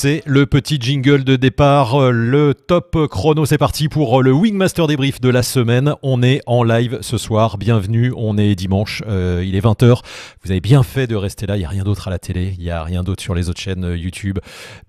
C'est le petit jingle de départ, euh, le top chrono. C'est parti pour euh, le Wingmaster débrief de la semaine. On est en live ce soir. Bienvenue. On est dimanche. Euh, il est 20h. Vous avez bien fait de rester là. Il n'y a rien d'autre à la télé. Il n'y a rien d'autre sur les autres chaînes YouTube.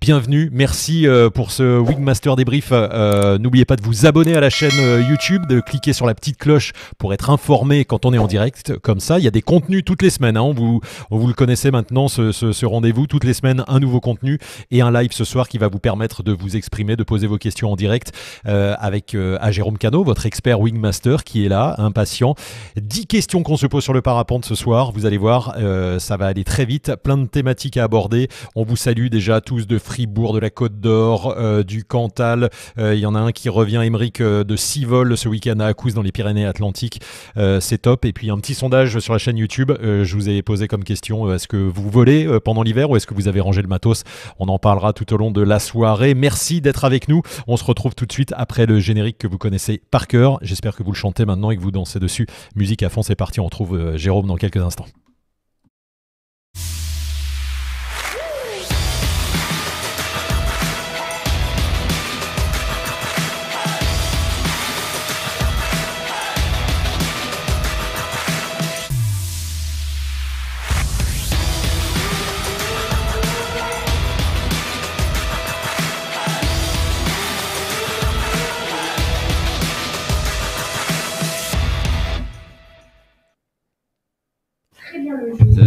Bienvenue. Merci pour ce Wingmaster débrief. N'oubliez pas de vous abonner à la chaîne YouTube, de cliquer sur la petite cloche pour être informé quand on est en direct. Comme ça, il y a des contenus toutes les semaines. Hein. On vous, vous le connaissez maintenant, ce rendez-vous. Toutes les semaines, un nouveau contenu et un live ce soir qui va vous permettre de vous exprimer, de poser vos questions en direct euh, avec euh, à Jérôme Cano, votre expert Wingmaster qui est là, impatient. 10 questions qu'on se pose sur le parapente ce soir. Vous allez voir, euh, ça va aller très vite. Plein de thématiques à aborder. On vous salue déjà tous de Fribourg, de la Côte d'Or, du Cantal. Il y en a un qui revient, Émeric, de 6 vols ce week-end à Acouz dans les Pyrénées-Atlantiques. C'est top. Et puis un petit sondage sur la chaîne YouTube. je vous ai posé comme question est-ce que vous volez pendant l'hiver ou est-ce que vous avez rangé le matos On en parlera tout au long de la soirée. Merci d'être avec nous. On se retrouve tout de suite après le générique que vous connaissez par cœur. J'espère que vous le chantez maintenant et que vous dansez dessus. Musique à fond, c'est parti. On retrouve euh, Jérôme dans quelques instants.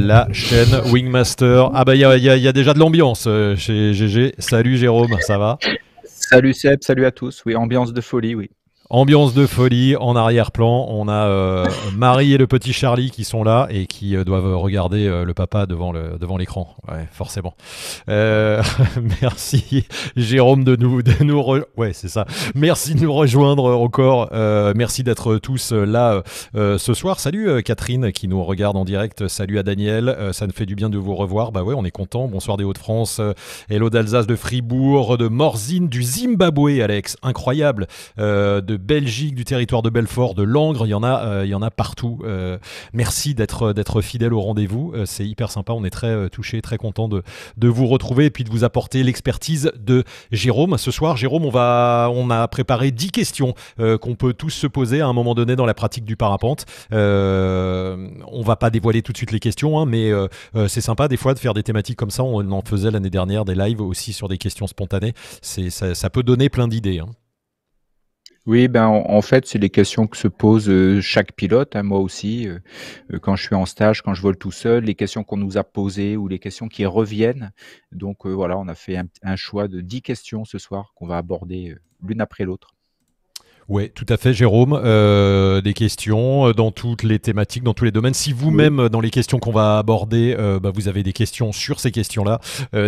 la chaîne Wingmaster. Ah bah il y, a, déjà de l'ambiance euh, chez GG. Salut Jérôme, ça va Salut Seb, salut à tous. Oui, ambiance de folie, oui. Ambiance de folie en arrière-plan. On a euh, Marie et le petit Charlie qui sont là et qui euh, doivent regarder euh, le papa devant, le, devant l'écran. Ouais, forcément. merci Jérôme de nous, de ouais c'est ça. Merci de nous rejoindre encore. merci d'être tous là ce soir. Salut Catherine qui nous regarde en direct. Salut à Daniel. ça nous fait du bien de vous revoir. Bah ouais, on est content. Bonsoir des Hauts-de-France. hello d'Alsace, de Fribourg, de Morzine, du Zimbabwe, Alex. Incroyable. de Belgique, du territoire de Belfort, de Langres, il y en a, euh, il y en a partout. Euh, merci d'être d'être fidèle au rendez-vous, euh, c'est hyper sympa. On est très touché, très content de, vous retrouver et puis de vous apporter l'expertise de Jérôme. Ce soir, Jérôme, on va, on a préparé 10 questions qu'on peut tous se poser à un moment donné dans la pratique du parapente. on va pas dévoiler tout de suite les questions, hein, mais c'est sympa des fois de faire des thématiques comme ça. On en faisait l'année dernière des lives aussi sur des questions spontanées. C'est ça, peut donner plein d'idées. Hein. Oui, ben en, fait, c'est les questions que se pose euh, chaque pilote, hein, moi aussi, euh, euh, quand je suis en stage, quand je vole tout seul, les questions qu'on nous a posées ou les questions qui reviennent. Donc voilà, on a fait un, un choix de 10 questions ce soir qu'on va aborder l'une après l'autre. Oui, tout à fait, Jérôme. Euh, des questions euh, dans toutes les thématiques, dans tous les domaines. Si vous-même, euh, dans les questions qu'on va aborder, bah, vous avez des questions sur ces questions-là,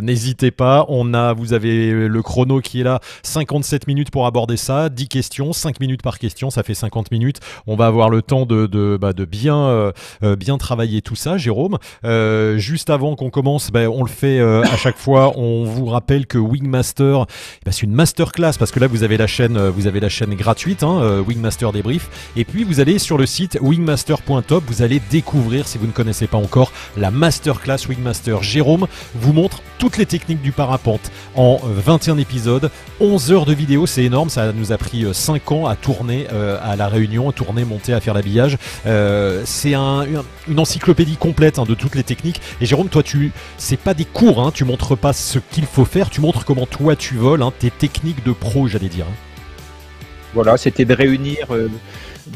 n'hésitez pas. On a, vous avez le chrono qui est là, 57 minutes pour aborder ça, 10 questions, 5 minutes par question, ça fait 50 minutes. On va avoir le temps de, de, bah, bien, bien travailler tout ça, Jérôme. juste avant qu'on commence, bah, on le fait à chaque fois. On vous rappelle que Wingmaster, c'est une masterclass parce que là, vous avez la chaîne, vous avez la chaîne gratuite Hein, euh, wingmaster Débrief. Et puis vous allez sur le site wingmaster.top, vous allez découvrir, si vous ne connaissez pas encore, la masterclass Wingmaster. Jérôme vous montre toutes les techniques du parapente en 21 euh, épisodes, 11 heures de vidéo, c'est énorme, ça nous a pris 5 euh, ans à tourner à La Réunion, à tourner, monter, à faire l'habillage. c'est une encyclopédie complète hein, de toutes les techniques. Et Jérôme, toi, tu c'est pas des cours, hein, tu montres pas ce qu'il faut faire, tu montres comment toi tu voles, tes techniques de pro, j'allais dire. Voilà, c'était de réunir, euh,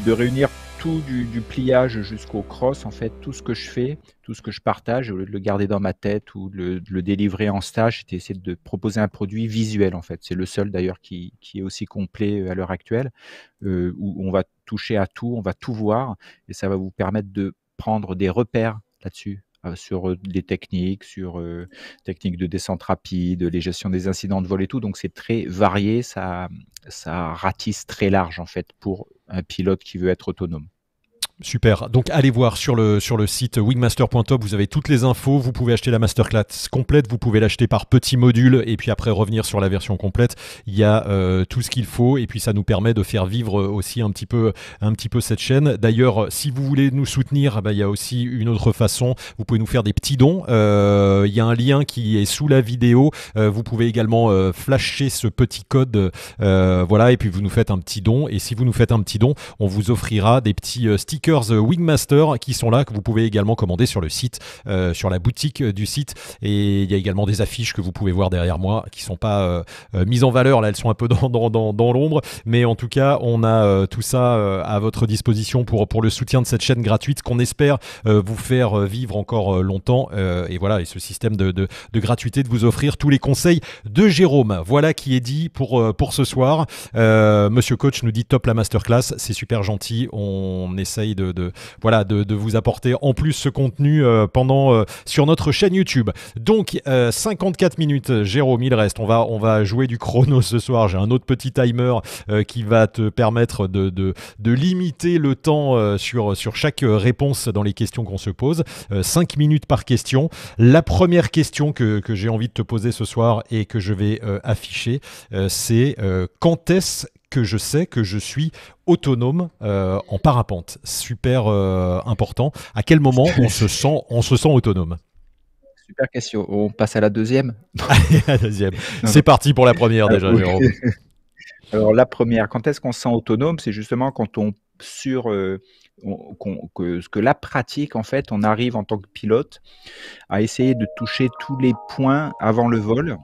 de réunir tout du, pliage jusqu'au cross, en fait, tout ce que je fais, tout ce que je partage, au lieu de le garder dans ma tête ou de le, délivrer en stage, c'était essayer de proposer un produit visuel, en fait. C'est le seul d'ailleurs qui, est aussi complet euh, à l'heure actuelle, euh, où on va toucher à tout, on va tout voir, et ça va vous permettre de prendre des repères là-dessus euh, sur les techniques, sur techniques de descente rapide, les gestions des incidents de vol et tout. Donc c'est très varié, ça, ça ratisse très large en fait pour un pilote qui veut être autonome. Super. Donc allez voir sur le, sur le site wingmaster.top, vous avez toutes les infos, vous pouvez acheter la masterclass complète, vous pouvez l'acheter par petits modules et puis après revenir sur la version complète. Il y a euh, tout ce qu'il faut et puis ça nous permet de faire vivre aussi un petit peu, un petit peu cette chaîne. D'ailleurs, si vous voulez nous soutenir, bah, il y a aussi une autre façon, vous pouvez nous faire des petits dons. Euh, il y a un lien qui est sous la vidéo, euh, vous pouvez également flasher ce petit code, voilà, et puis vous nous faites un petit don. Et si vous nous faites un petit don, on vous offrira des petits stickers Wingmaster qui sont là, que vous pouvez également commander sur le site, euh, sur la boutique euh, du site. Et il y a également des affiches que vous pouvez voir derrière moi qui sont pas euh, mises en valeur, là elles sont un peu dans, dans, dans, l'ombre. Mais en tout cas, on a tout ça à votre disposition pour, pour le soutien de cette chaîne gratuite qu'on espère vous faire vivre encore longtemps. et voilà, et ce système de, gratuité de vous offrir tous les conseils de Jérôme. Voilà qui est dit pour, pour ce soir. Monsieur Coach nous dit top la masterclass, c'est super gentil. On essaye de, voilà, de, vous apporter en plus ce contenu euh, pendant euh, sur notre chaîne YouTube. Donc 54 euh, minutes, Jérôme, il reste. On va, on va jouer du chrono ce soir. J'ai un autre petit timer qui va te permettre de, de, limiter le temps sur, sur chaque réponse dans les questions qu'on se pose. 5 minutes par question. La première question que, que j'ai envie de te poser ce soir et que je vais afficher, c'est quand est-ce que je sais que je suis autonome euh, en parapente. Super euh, important. À quel moment on se sent, on se sent autonome Super question. On passe à la deuxième. deuxième. C'est parti pour la première ah, déjà, Alors, Alors la première, quand est-ce qu'on se sent autonome C'est justement quand on sur euh, que ce que, la pratique, en fait, on arrive en tant que pilote à essayer de toucher tous les points avant le vol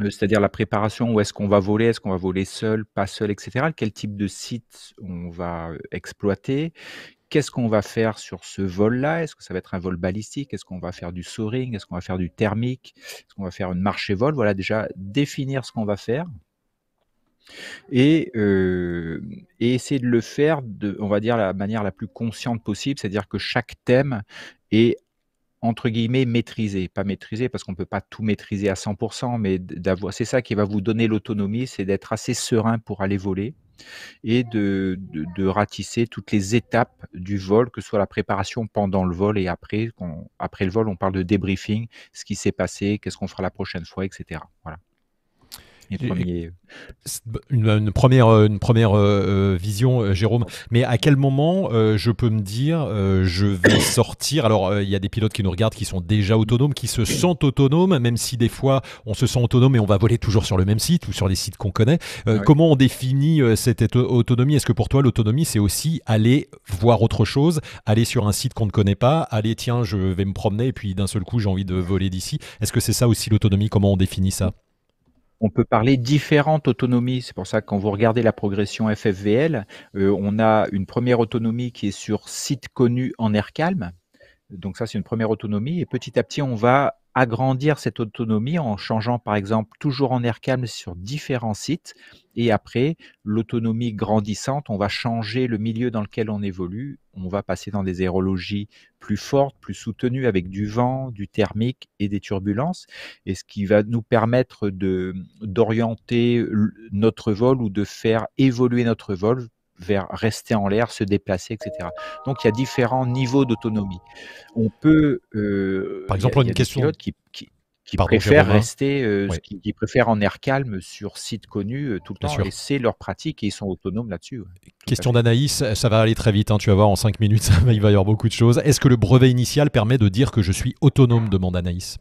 euh, c'est-à-dire la préparation, où est-ce qu'on va voler, est-ce qu'on va voler seul, pas seul, etc. Quel type de site on va euh, exploiter Qu'est-ce qu'on va faire sur ce vol-là Est-ce que ça va être un vol balistique Est-ce qu'on va faire du soaring Est-ce qu'on va faire du thermique Est-ce qu'on va faire une marche vol Voilà, déjà définir ce qu'on va faire euh, et, essayer de le faire de, on va dire, la manière la plus consciente possible, c'est-à-dire que chaque thème est entre guillemets maîtriser, pas maîtriser parce qu'on ne peut pas tout maîtriser à 100%, mais d'avoir, c'est ça qui va vous donner l'autonomie, c'est d'être assez serein pour aller voler et de, ratisser toutes les étapes du vol, que ce soit la préparation pendant le vol et après, après le vol, on parle de débriefing, ce qui s'est passé, qu'est-ce qu'on fera la prochaine fois, etc. Voilà une, première, euh, une première euh, vision, euh, Jérôme. Mais à quel moment je peux me dire, je vais sortir Alors, il y a des pilotes qui nous regardent qui sont déjà autonomes, qui se sentent autonomes, même si des fois on se sent autonome et on va voler toujours sur le même site ou sur les sites qu'on connaît. Comment on définit cette autonomie Est-ce que pour toi, l'autonomie, c'est aussi aller voir autre chose, aller sur un site qu'on ne connaît pas, aller, tiens, je vais me promener et puis d'un seul coup, j'ai envie de voler d'ici Est-ce que c'est ça aussi l'autonomie Comment on définit ça on peut parler différentes autonomies. C'est pour ça que quand vous regardez la progression FFVL, euh, on a une première autonomie qui est sur site connu en air calme. Donc ça, c'est une première autonomie. Et petit à petit, on va agrandir cette autonomie en changeant par exemple toujours en air calme sur différents sites et après l'autonomie grandissante, on va changer le milieu dans lequel on évolue, on va passer dans des aérologies plus fortes, plus soutenues avec du vent, du thermique et des turbulences et ce qui va nous permettre de d'orienter notre vol ou de faire évoluer notre vol vers rester en l'air, se déplacer, etc. Donc il y a différents niveaux d'autonomie. On peut... Euh, Par exemple, une question... Qui, préfère qui rester, qui, en air calme sur site connu euh, tout le temps. c'est leur pratique et ils sont autonomes là-dessus. Question d'Anaïs, euh, ça va aller très vite, hein, tu vas voir, en 5 minutes, il va y avoir beaucoup de choses. Est-ce que le brevet initial permet de dire que je suis autonome demande Anaïs.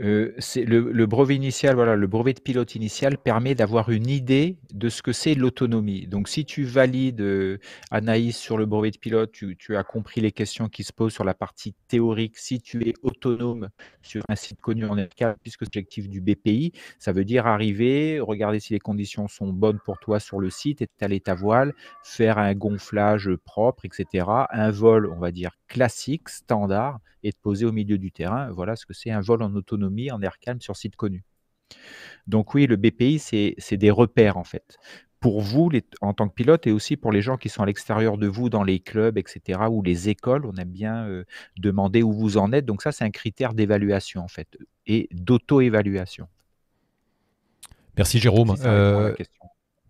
Euh, c'est le brevet initial, voilà, le brevet de pilote initial permet d'avoir une idée de ce que c'est l'autonomie. Donc si tu valides, euh, Anaïs sur le brevet de pilote, tu as compris les questions qui se posent sur la partie théorique. Si tu es autonome sur un site connu en f puisque c'est l'objectif du BPI, ça veut dire arriver, regarder si les conditions sont bonnes pour toi sur le site, étaler ta voile, faire un gonflage, propre etc. Un vol, on va dire classique, standard et de poser au milieu du terrain. Voilà ce que c'est un vol en autonomie, en air calme, sur site connu. Donc oui, le BPI, c'est des repères en fait. Pour vous, en tant que pilote, et aussi pour les gens qui sont à l'extérieur de vous, dans les clubs, etc., ou les écoles, on aime bien euh, demander où vous en êtes. Donc ça, c'est un critère d'évaluation en fait, et d'auto-évaluation. Merci Jérôme.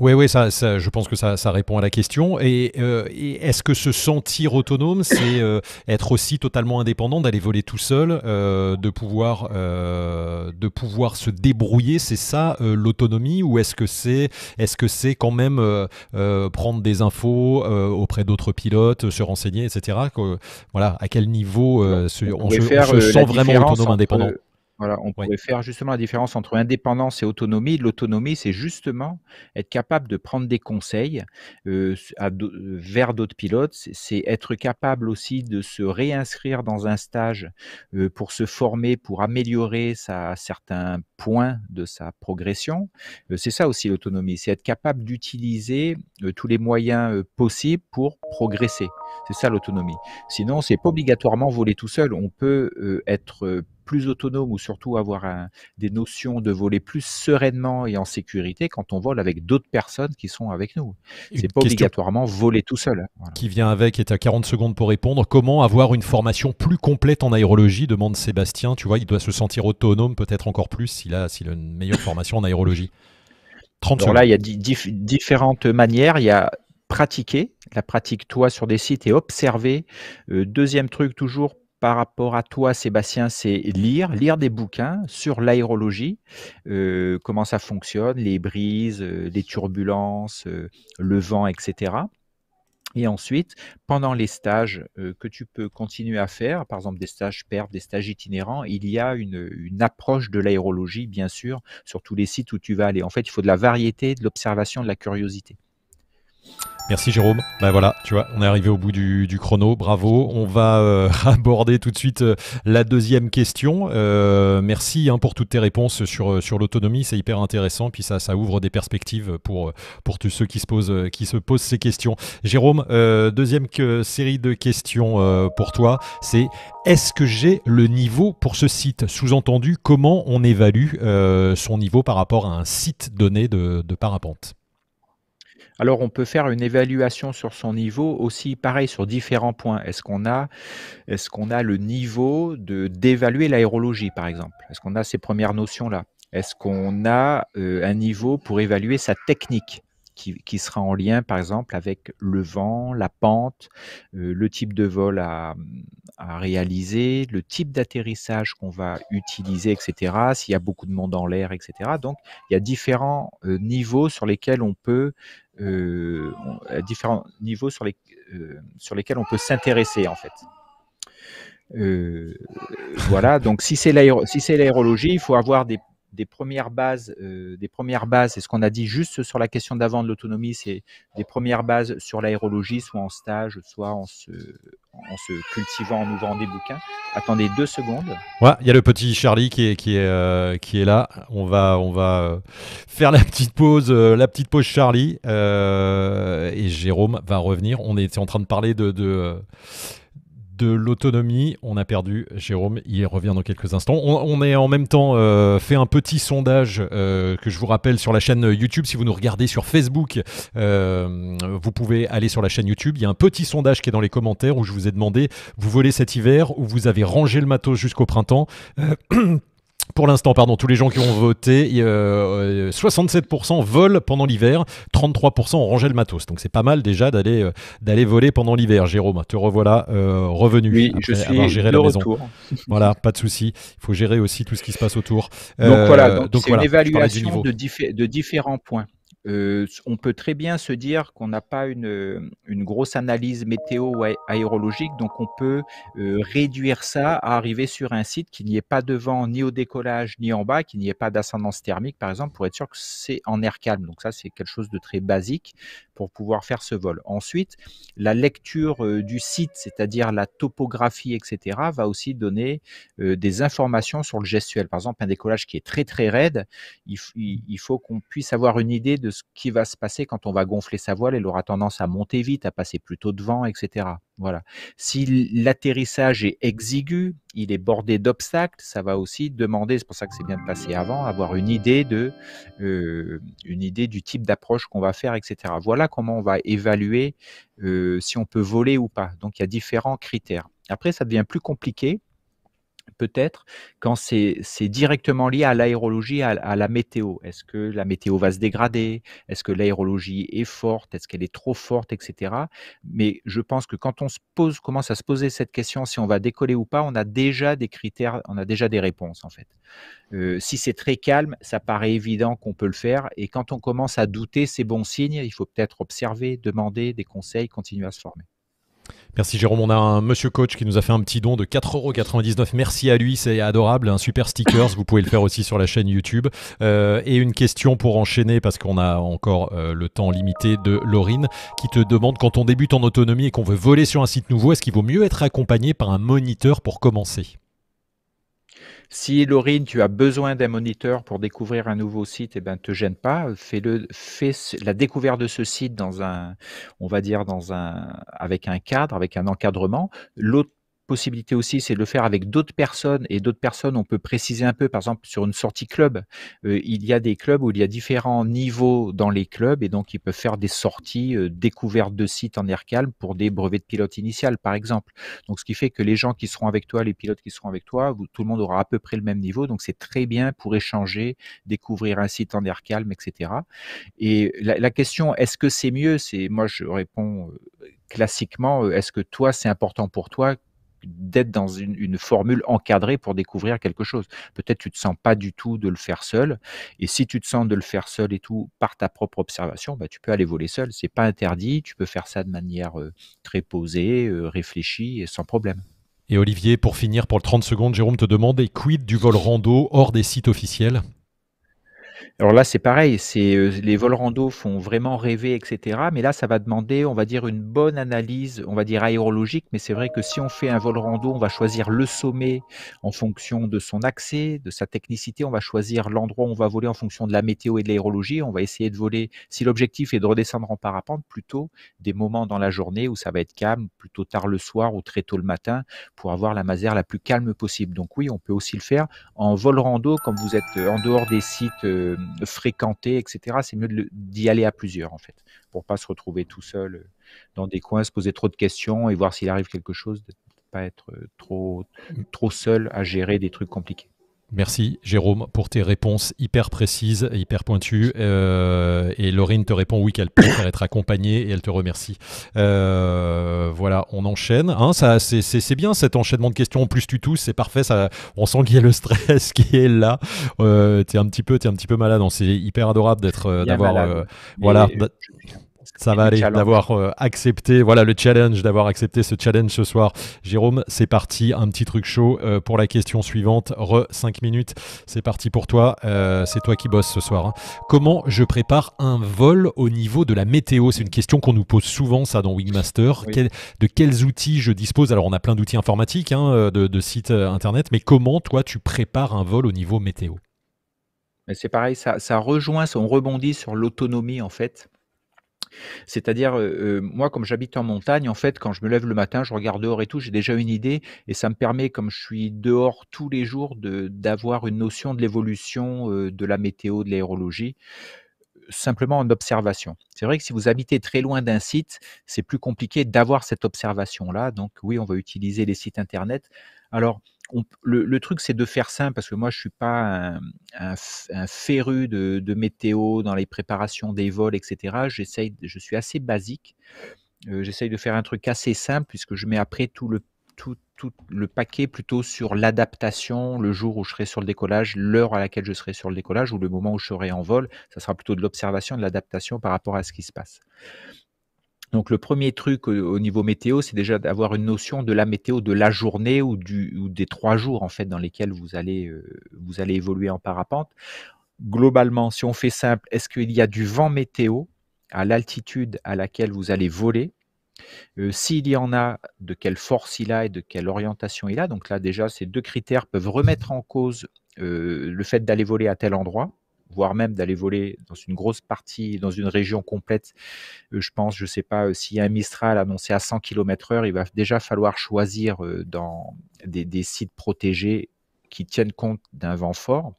Oui, oui, ça, je pense que ça, répond à la question. Euh, et, est-ce que se sentir autonome, c'est euh, être aussi totalement indépendant, d'aller voler tout seul, euh, de, pouvoir, de pouvoir se débrouiller C'est ça l'autonomie Ou est-ce que c'est est -ce c'est quand même prendre des infos auprès d'autres pilotes, se renseigner, etc. voilà, à quel niveau on, se, sent vraiment autonome, indépendant voilà, on pourrait faire justement la différence entre indépendance et autonomie. L'autonomie, c'est justement être capable de prendre des conseils euh, euh, vers d'autres pilotes. C'est être capable aussi de se réinscrire dans un stage euh, pour se former, pour améliorer sa, certains points de sa progression. c'est ça aussi l'autonomie. C'est être capable d'utiliser tous les moyens possibles pour progresser. C'est ça l'autonomie. Sinon, c'est pas obligatoirement voler tout seul. On peut être plus autonome ou surtout avoir des notions de voler plus sereinement et en sécurité quand on vole avec d'autres personnes qui sont avec nous. C'est pas obligatoirement voler tout seul. Qui vient avec et tu as 40 secondes pour répondre. Comment avoir une formation plus complète en aérologie demande Sébastien. Tu vois, il doit se sentir autonome peut-être encore plus s'il a, si a une meilleure formation en aérologie. 30 Alors là, il y a différentes manières. Il y a pratiquer, la pratique toi sur des sites et observer. Euh, deuxième truc, toujours par rapport à toi, Sébastien, c'est lire, lire des bouquins sur l'aérologie, euh, comment ça fonctionne, les brises, euh, les turbulences, euh, le vent, etc. Et ensuite, pendant les stages que tu peux continuer à faire, par exemple des stages perf, des stages itinérants, il y a une, une approche de l'aérologie, bien sûr, sur tous les sites où tu vas aller. En fait, il faut de la variété, de l'observation, de la curiosité. Merci Jérôme. Ben voilà, tu vois, on est arrivé au bout du, chrono. Bravo. On va euh, aborder tout de suite euh, la deuxième question. Euh, merci hein, pour toutes tes réponses sur, sur l'autonomie. C'est hyper intéressant. Puis ça, ça ouvre des perspectives pour, pour tous ceux qui se, posent, qui se posent ces questions. Jérôme, deuxième série de questions pour toi. C'est est-ce que j'ai le niveau pour ce site Sous-entendu, comment on évalue son niveau par rapport à un site donné de parapente alors, on peut faire une évaluation sur son niveau aussi, pareil, sur différents points. Est-ce qu'on a, est qu'on a le niveau de d'évaluer l'aérologie, par exemple Est-ce qu'on a ces premières notions-là Est-ce qu'on a euh, un niveau pour évaluer sa technique qui, sera en lien, par exemple, avec le vent, la pente, euh, le type de vol à, à réaliser, le type d'atterrissage qu'on va utiliser, etc. S'il y a beaucoup de monde en l'air, etc. Donc, il y a différents euh, niveaux sur lesquels on peut euh, à différents niveaux sur, les, euh, sur lesquels on peut s'intéresser en fait. Euh, voilà, donc si c'est l'aérologie, si il faut avoir des, des premières bases, euh, des premières bases, c'est ce qu'on a dit juste sur la question d'avant de l'autonomie, c'est des premières bases sur l'aérologie, soit en stage, soit en se, en se cultivant, en ouvrant des bouquins. Attendez deux secondes. Ouais, il y a le petit Charlie qui est, qui est, euh, qui est là. On va, on va euh, faire la petite pause, euh, la petite pause Charlie. et Jérôme va revenir. On était en train de parler de, de de l'autonomie, on a perdu Jérôme, il revient dans quelques instants. On, est en même temps euh, fait un petit sondage euh, que je vous rappelle sur la chaîne YouTube. Si vous nous regardez sur Facebook, euh, vous pouvez aller sur la chaîne YouTube. Il y a un petit sondage qui est dans les commentaires où je vous ai demandé, vous volez cet hiver ou vous avez rangé le matos jusqu'au printemps pour l'instant, pardon, tous les gens qui ont voté, 67% euh, volent pendant l'hiver, 33% ont le matos. Donc c'est pas mal déjà d'aller euh, d'aller voler pendant l'hiver. Jérôme, te revoilà euh, revenu. Oui, je suis géré la voilà, pas de souci. Il faut gérer aussi tout ce qui se passe autour. Donc voilà, c'est une évaluation de, de différents points on peut très bien se dire qu'on n'a pas une, grosse analyse météo aérologique, donc on peut réduire ça à arriver sur un site qui n'y ait pas de vent ni au décollage ni en bas, qui n'y ait pas d'ascendance thermique par exemple, pour être sûr que c'est en air calme. Donc ça c'est quelque chose de très basique pour pouvoir faire ce vol. Ensuite, la lecture du site, c'est-à-dire la topographie, etc., va aussi donner des informations sur le gestuel. Par exemple, un décollage qui est très très raide, il faut qu'on puisse avoir une idée de ce qui va se passer quand on va gonfler sa voile. Elle aura tendance à monter vite, à passer plutôt devant, etc. Voilà. Si l'atterrissage est exigu, il est bordé d'obstacles, ça va aussi demander, c'est pour ça que c'est bien de passer avant, avoir une idée, de, euh, une idée du type d'approche qu'on va faire, etc. Voilà comment on va évaluer euh, si on peut voler ou pas. Donc il y a différents critères. Après, ça devient plus compliqué peut-être quand c'est directement lié à l'aérologie, à, la météo. Est-ce que la météo va se dégrader Est-ce que l'aérologie est forte Est-ce qu'elle est trop forte, etc. Mais je pense que quand on commence à se poser cette question, si on va décoller ou pas, on a déjà des critères, on a déjà des réponses en fait. Euh, si c'est très calme, ça paraît évident qu'on peut le faire. Et quand on commence à douter, c'est bon signe. Il faut peut-être observer, demander des conseils, continuer à se former. Merci Jérôme, on a un monsieur coach qui nous a fait un petit don de 4,99€. Merci à lui, c'est adorable, un super sticker, vous pouvez le faire aussi sur la chaîne YouTube. Euh, et une question pour enchaîner, parce qu'on a encore euh, le temps limité de Laurine, qui te demande quand on débute en autonomie et qu'on veut voler sur un site nouveau, est-ce qu'il vaut mieux être accompagné par un moniteur pour commencer si Laurine, tu as besoin d'un moniteur pour découvrir un nouveau site, eh ben te gêne pas, fais le fais la découverte de ce site dans un on va dire dans un avec un cadre, avec un encadrement. L'autre possibilité aussi, c'est de le faire avec d'autres personnes. Et d'autres personnes, on peut préciser un peu, par exemple, sur une sortie club, euh, il y a des clubs où il y a différents niveaux dans les clubs. Et donc, ils peuvent faire des sorties découverte euh, découvertes de sites en air calme pour des brevets de pilote initial, par exemple. Donc, ce qui fait que les gens qui seront avec toi, les pilotes qui seront avec toi, tout le monde aura à peu près le même niveau. Donc, c'est très bien pour échanger, découvrir un site en air calme, etc. Et la, question, est-ce que c'est mieux C'est moi, je réponds euh, classiquement, est-ce que toi, c'est important pour toi d'être dans une, formule encadrée pour découvrir quelque chose. Peut-être tu te sens pas du tout de le faire seul, et si tu te sens de le faire seul et tout par ta propre observation, bah, tu peux aller voler seul. C'est pas interdit. Tu peux faire ça de manière euh, très posée, euh, réfléchie et sans problème. Et Olivier, pour finir, pour le 30 secondes, Jérôme te demande et quid du vol rando hors des sites officiels alors là, c'est pareil, c'est euh, les vols rando font vraiment rêver, etc. Mais là, ça va demander, on va dire, une bonne analyse, on va dire aérologique. Mais c'est vrai que si on fait un vol rando, on va choisir le sommet en fonction de son accès, de sa technicité. On va choisir l'endroit où on va voler en fonction de la météo et de l'aérologie. On va essayer de voler, si l'objectif est de redescendre en parapente, plutôt des moments dans la journée où ça va être calme, plutôt tard le soir ou très tôt le matin, pour avoir la masère la plus calme possible. Donc oui, on peut aussi le faire en vol rando quand vous êtes euh, en dehors des sites. Euh, fréquenter, etc. C'est mieux d'y aller à plusieurs, en fait, pour pas se retrouver tout seul euh, dans des coins, se poser trop de questions et voir s'il arrive quelque chose, de pas être euh, trop, trop seul à gérer des trucs compliqués. Merci Jérôme pour tes réponses hyper précises, hyper pointues. Euh, et Laurine te répond oui qu'elle préfère être accompagnée et elle te remercie. Euh, voilà, on enchaîne. Hein, ça, c'est, bien cet enchaînement de questions plus tu tous, c'est parfait. on sent qu'il y a le stress qui est là. Euh, t'es un petit peu, t'es un petit peu malade. Hein. C'est hyper adorable d'être, euh, d'avoir, voilà. Ça va aller, d'avoir euh, accepté voilà le challenge, d'avoir accepté ce challenge ce soir. Jérôme, c'est parti, un petit truc chaud euh, pour la question suivante. Re 5 minutes, c'est parti pour toi. Euh, c'est toi qui bosses ce soir. Hein. Comment je prépare un vol au niveau de la météo C'est une question qu'on nous pose souvent ça dans Wingmaster. de quels outils je dispose Alors on a plein d'outils informatiques, hein, de, sites internet, mais comment toi tu prépares un vol au niveau météo c'est pareil, ça rejoint, on rebondit sur l'autonomie en fait. C'est-à-dire, moi, comme j'habite en montagne, en fait, quand je me lève le matin, je regarde dehors et tout, j'ai déjà une idée, et ça me permet, comme je suis dehors tous les jours, d'avoir une notion de l'évolution de la météo, de l'aérologie simplement en observation. C'est vrai que si vous habitez très loin d'un site, c'est plus compliqué d'avoir cette observation-là. Donc oui, on va utiliser les sites Internet. Alors, le, truc, c'est de faire simple, parce que moi, je ne suis pas un, féru de, météo dans les préparations des vols, etc. je suis assez basique. Euh, j'essaye de faire un truc assez simple, puisque je mets après tout le, tout, le paquet plutôt sur l'adaptation, le jour où je serai sur le décollage, l'heure à laquelle je serai sur le décollage ou le moment où je serai en vol. Ça sera plutôt de l'observation, de l'adaptation par rapport à ce qui se passe. Donc le premier truc au niveau météo, c'est déjà d'avoir une notion de la météo de la journée ou, du, des trois jours en fait dans lesquels vous allez, euh, vous allez évoluer en parapente. Globalement, si on fait simple, est-ce qu'il y a du vent météo à l'altitude à laquelle vous allez voler s'il y en a, de quelle force il a et de quelle orientation il a. Donc là, déjà, ces deux critères peuvent remettre en cause le fait d'aller voler à tel endroit voire même d'aller voler dans une grosse partie, dans une région complète. Je pense, je ne sais pas, s'il y a un Mistral annoncé à 100 km/h, il va déjà falloir choisir dans des sites protégés qui tiennent compte d'un vent fort.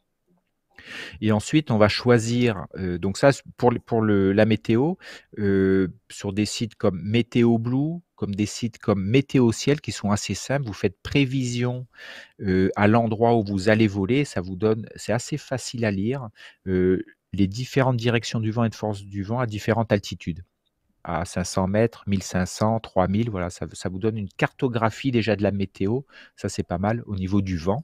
Et ensuite, on va choisir, euh, donc ça, pour, pour le, la météo, euh, sur des sites comme Météo Blue, comme des sites comme Météo Ciel, qui sont assez simples, vous faites prévision euh, à l'endroit où vous allez voler, ça vous donne, c'est assez facile à lire, les différentes directions du vent et de force du vent à différentes altitudes à 500 mètres, 1500, 3000, voilà, ça, vous donne une cartographie déjà de la météo, ça c'est pas mal au niveau du vent.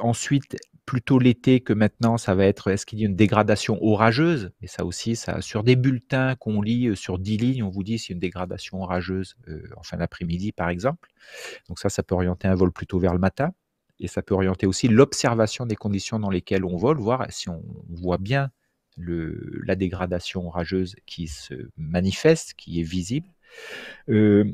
ensuite, plutôt l'été que maintenant, ça va être est-ce qu'il y a une dégradation orageuse Et ça aussi, ça, sur des bulletins qu'on lit euh, sur 10 lignes, on vous dit s'il y a une dégradation orageuse euh, en fin d'après-midi, par exemple. Donc ça, ça peut orienter un vol plutôt vers le matin. Et ça peut orienter aussi l'observation des conditions dans lesquelles on vole, voir si on voit bien le, la dégradation orageuse qui se manifeste, qui est visible. Euh,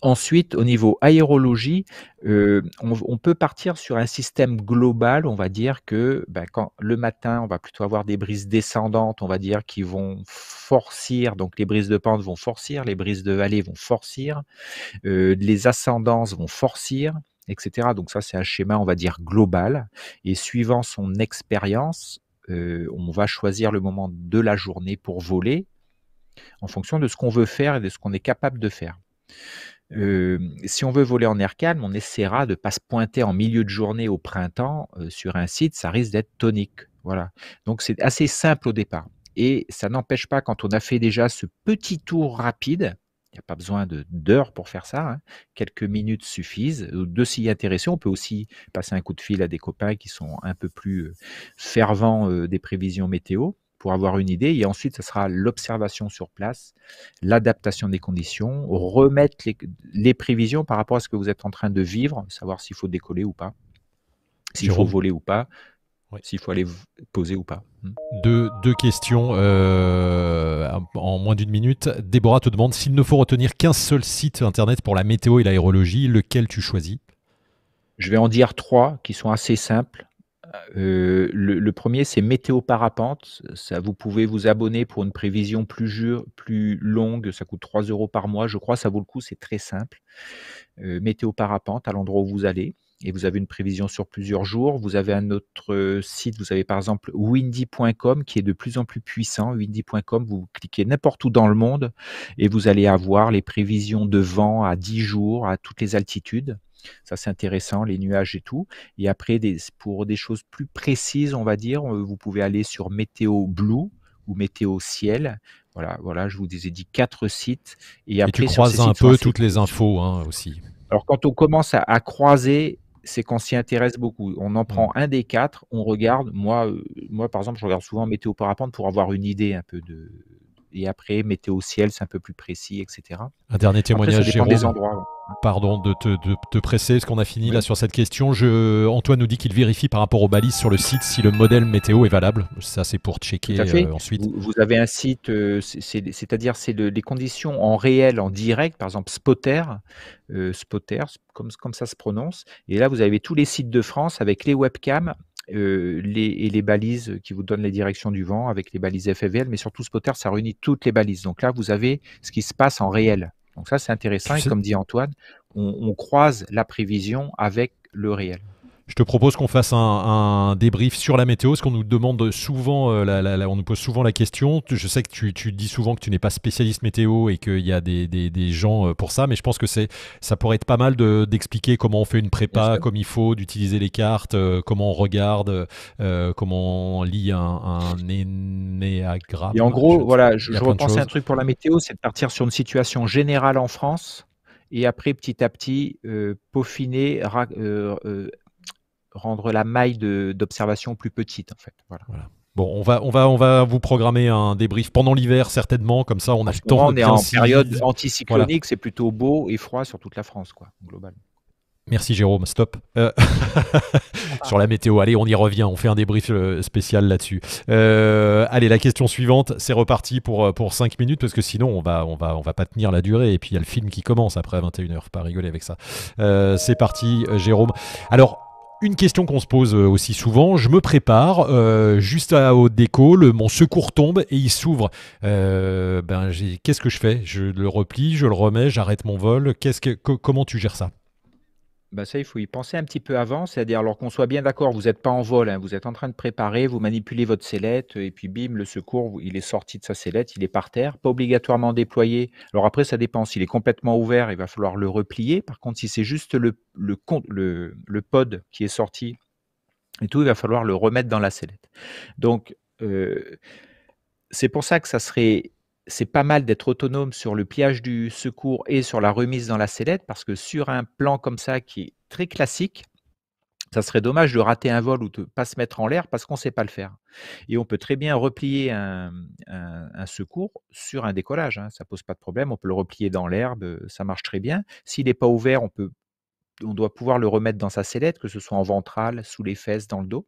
Ensuite, au niveau aérologie, euh, on, peut partir sur un système global. On va dire que bah, quand le matin, on va plutôt avoir des brises descendantes, on va dire, qui vont forcir. Donc, les brises de pente vont forcir, les brises de vallée vont forcir, euh, les ascendances vont forcir etc. Donc ça, c'est un schéma, on va dire, global. Et suivant son expérience, euh, on va choisir le moment de la journée pour voler en fonction de ce qu'on veut faire et de ce qu'on est capable de faire si on veut voler en air calme, on essaiera de ne pas se pointer en milieu de journée au printemps sur un site, ça risque d'être tonique. Voilà. Donc c'est assez simple au départ. Et ça n'empêche pas, quand on a fait déjà ce petit tour rapide, il n'y a pas besoin d'heures pour faire ça, hein, quelques minutes suffisent, euh, de s'y intéresser. On peut aussi passer un coup de fil à des copains qui sont un peu plus fervents des prévisions météo pour avoir une idée. Et ensuite, ce sera l'observation sur place, l'adaptation des conditions, remettre les, prévisions par rapport à ce que vous êtes en train de vivre, savoir s'il faut décoller ou pas, s'il faut voler ou pas, s'il faut aller poser ou pas. Hmm. Deux, deux questions euh, en moins d'une minute. Déborah te demande s'il ne faut retenir qu'un seul site internet pour la météo et l'aérologie, lequel tu choisis Je vais en dire trois qui sont assez simples euh, le, premier, c'est Météo Parapente. Ça, vous pouvez vous abonner pour une prévision plus, jure, plus longue. Ça coûte 3 euros par mois, je crois. Ça vaut le coup, c'est très simple. Euh, météo Parapente à l'endroit où vous allez. Et vous avez une prévision sur plusieurs jours. Vous avez un autre euh, site, vous avez par exemple windy.com qui est de plus en plus puissant. Windy.com, vous cliquez n'importe où dans le monde et vous allez avoir les prévisions de vent à 10 jours, à toutes les altitudes. Ça, c'est intéressant, les nuages et tout. Et après, pour des choses plus précises, on va dire, euh, vous pouvez aller sur Météo Blue ou Météo Ciel. Voilà, voilà, je vous ai dit quatre sites. Et, après, tu un peu toutes les infos hein, aussi. Alors, quand on commence à, croiser c'est qu'on s'y intéresse beaucoup. On en prend mm. un des quatre, on regarde. Moi, euh, moi par exemple, je regarde souvent Météo Parapente pour avoir une idée un peu de. Et après, Météo Ciel, c'est un peu plus précis, etc. Un dernier témoignage, des endroits. Pardon de te, presser, ce qu'on a fini là sur cette question. Antoine nous dit qu'il vérifie par rapport aux balises sur le site si le modèle météo est valable. Ça, c'est pour checker euh, ensuite. Vous, avez un site, euh, c'est-à-dire c'est les conditions en réel, en direct, par exemple Spotter, euh, Spotter, comme, ça se prononce. Et là, vous avez tous les sites de France avec les webcams et les balises qui vous donnent les directions du vent avec les balises FVL, mais surtout Spotter, ça réunit toutes les balises. Donc là, vous avez ce qui se passe en réel. Donc ça, c'est intéressant. Et comme dit Antoine, on, on croise la prévision avec le réel. Je te propose qu'on fasse un, débrief sur la météo, parce qu'on nous demande souvent, euh, on nous pose souvent la question. Je sais que tu, dis souvent que tu n'es pas spécialiste météo et qu'il y a des, gens euh, pour ça, mais je pense que c'est, ça pourrait être pas mal d'expliquer comment on fait une prépa comme il faut, d'utiliser les cartes, euh, comment on regarde, comment on lit un, un Et en gros, je, voilà, je, un truc pour la météo, c'est de partir sur une situation générale en France et après petit à petit peaufiner, rendre la maille d'observation plus petite, en fait. Voilà. Bon, on va, on, va, on va vous programmer un débrief pendant l'hiver, certainement, comme ça on a le temps. On est en période anticyclonique, c'est plutôt beau et froid sur toute la France, quoi, global Merci Jérôme, stop. Euh, sur la météo, allez, on y revient, on fait un débrief euh, spécial là-dessus. Euh, allez, la question suivante, c'est reparti pour, pour 5 minutes, parce que sinon on va, on, va, on va pas tenir la durée, et puis il y a le film qui commence après 21h, pas rigoler avec ça. c'est parti Jérôme. Alors, une question qu'on se pose euh, aussi souvent, je me prépare, euh, juste à, haute déco, le, mon secours tombe et il s'ouvre. Euh, ben, qu'est-ce que je fais Je le replie, je le remets, j'arrête mon vol. Qu'est-ce que, comment tu gères ça bah, ça, il faut y penser un petit peu avant, c'est-à-dire, alors qu'on soit bien d'accord, vous n'êtes pas en vol, hein, vous êtes en train de préparer, vous manipulez votre sellette, et puis bim, le secours, il est sorti de sa sellette, il est par terre, pas obligatoirement déployé. Alors après, ça dépend. S'il est complètement ouvert, il va falloir le replier. Par contre, si c'est juste le, le, pod qui est sorti et tout, il va falloir le remettre dans la sellette. Donc, euh, c'est pour ça que ça serait c'est pas mal d'être autonome sur le pliage du secours et sur la remise dans la sellette, parce que sur un plan comme ça qui est très classique, ça serait dommage de rater un vol ou de ne pas se mettre en l'air parce qu'on ne sait pas le faire. Et on peut très bien replier un, secours sur un décollage. Hein, ça ne pose pas de problème. On peut le replier dans l'herbe. Ça marche très bien. S'il n'est pas ouvert, on, peut, on doit pouvoir le remettre dans sa sellette, que ce soit en ventrale, sous les fesses, dans le dos.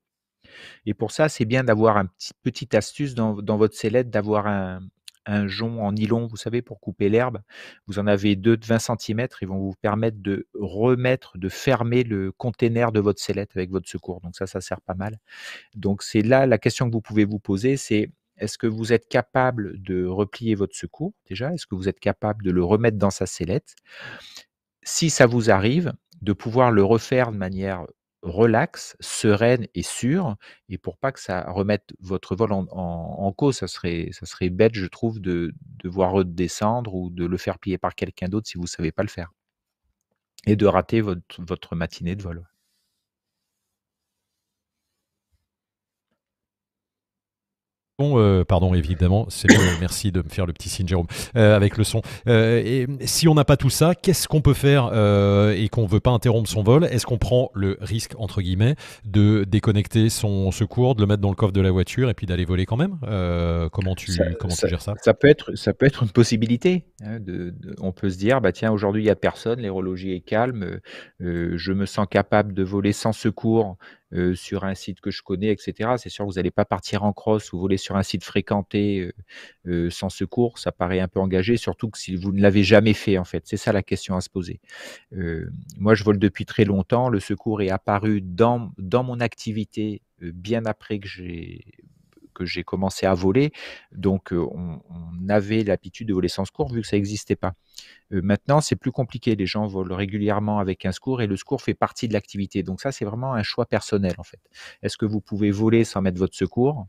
Et pour ça, c'est bien d'avoir une petit, petite astuce dans, dans votre sellette, d'avoir un, un jonc en nylon, vous savez, pour couper l'herbe. Vous en avez deux de 20 cm, ils vont vous permettre de remettre, de fermer le container de votre sellette avec votre secours. Donc ça, ça sert pas mal. Donc c'est là la question que vous pouvez vous poser, c'est est-ce que vous êtes capable de replier votre secours déjà Est-ce que vous êtes capable de le remettre dans sa sellette Si ça vous arrive, de pouvoir le refaire de manière relaxe, sereine et sûre, et pour pas que ça remette votre vol en, cause, ça serait, ça serait bête, je trouve, de, voir redescendre ou de le faire plier par quelqu'un d'autre si vous ne savez pas le faire, et de rater votre, votre matinée de vol. Bon, euh, pardon, évidemment, c'est merci de me faire le petit signe, Jérôme, euh, avec le son. Euh, et si on n'a pas tout ça, qu'est-ce qu'on peut faire et qu'on ne veut pas interrompre son vol Est-ce qu'on prend le risque, entre guillemets, de déconnecter son secours, de le mettre dans le coffre de la voiture et puis d'aller voler quand même Comment, tu, comment ça, tu gères ça ça peut, être, ça peut être une possibilité. Hein, on peut se dire, bah, tiens, aujourd'hui, il n'y a personne, l'hérologie est calme, je me sens capable de voler sans secours sur un site que je connais, etc. C'est sûr que vous n'allez pas partir en crosse ou voler sur un site fréquenté sans secours. Ça paraît un peu engagé, surtout que si vous ne l'avez jamais fait, en fait. C'est ça la question à se poser. moi, je vole depuis très longtemps. Le secours est apparu dans, dans mon activité bien après que j'ai que j'ai commencé à voler. Donc, on, avait l'habitude de voler sans secours vu que ça n'existait pas. maintenant, c'est plus compliqué. Les gens volent régulièrement avec un secours et le secours fait partie de l'activité. Donc, ça, c'est vraiment un choix personnel en fait. Est-ce que vous pouvez voler sans mettre votre secours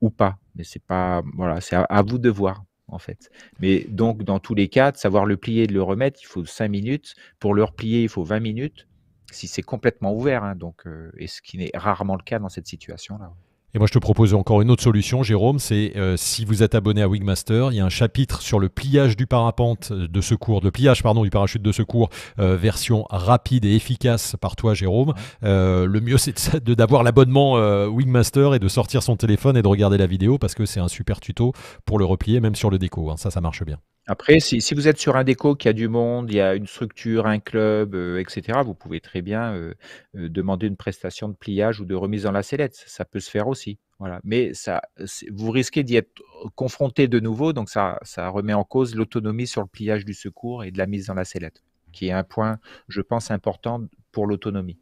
ou pas Mais c'est pas voilà, c'est à, vous de voir en fait. Mais donc, dans tous les cas, de savoir le plier et de le remettre, il faut 5 minutes. Pour le replier, il faut 20 minutes, si c'est complètement ouvert, hein, donc, et ce qui n'est rarement le cas dans cette situation-là. Et moi, je te propose encore une autre solution, Jérôme. C'est euh, si vous êtes abonné à Wigmaster, il y a un chapitre sur le pliage du parapente de secours, le pliage pardon du parachute de secours, euh, version rapide et efficace par toi, Jérôme. Euh, le mieux, c'est d'avoir l'abonnement Wigmaster et de sortir son téléphone et de regarder la vidéo parce que c'est un super tuto pour le replier, même sur le déco. Hein. Ça, ça marche bien. Après, si, vous êtes sur un déco qui a du monde, il y a une structure, un club, euh, etc., vous pouvez très bien, euh, euh, demander une prestation de pliage ou de remise dans la sellette. Ça peut se faire aussi, voilà. Mais ça, vous risquez d'y être confronté de nouveau, donc ça ça remet en cause l'autonomie sur le pliage du secours et de la mise dans la sellette, qui est un point, je pense, important pour l'autonomie.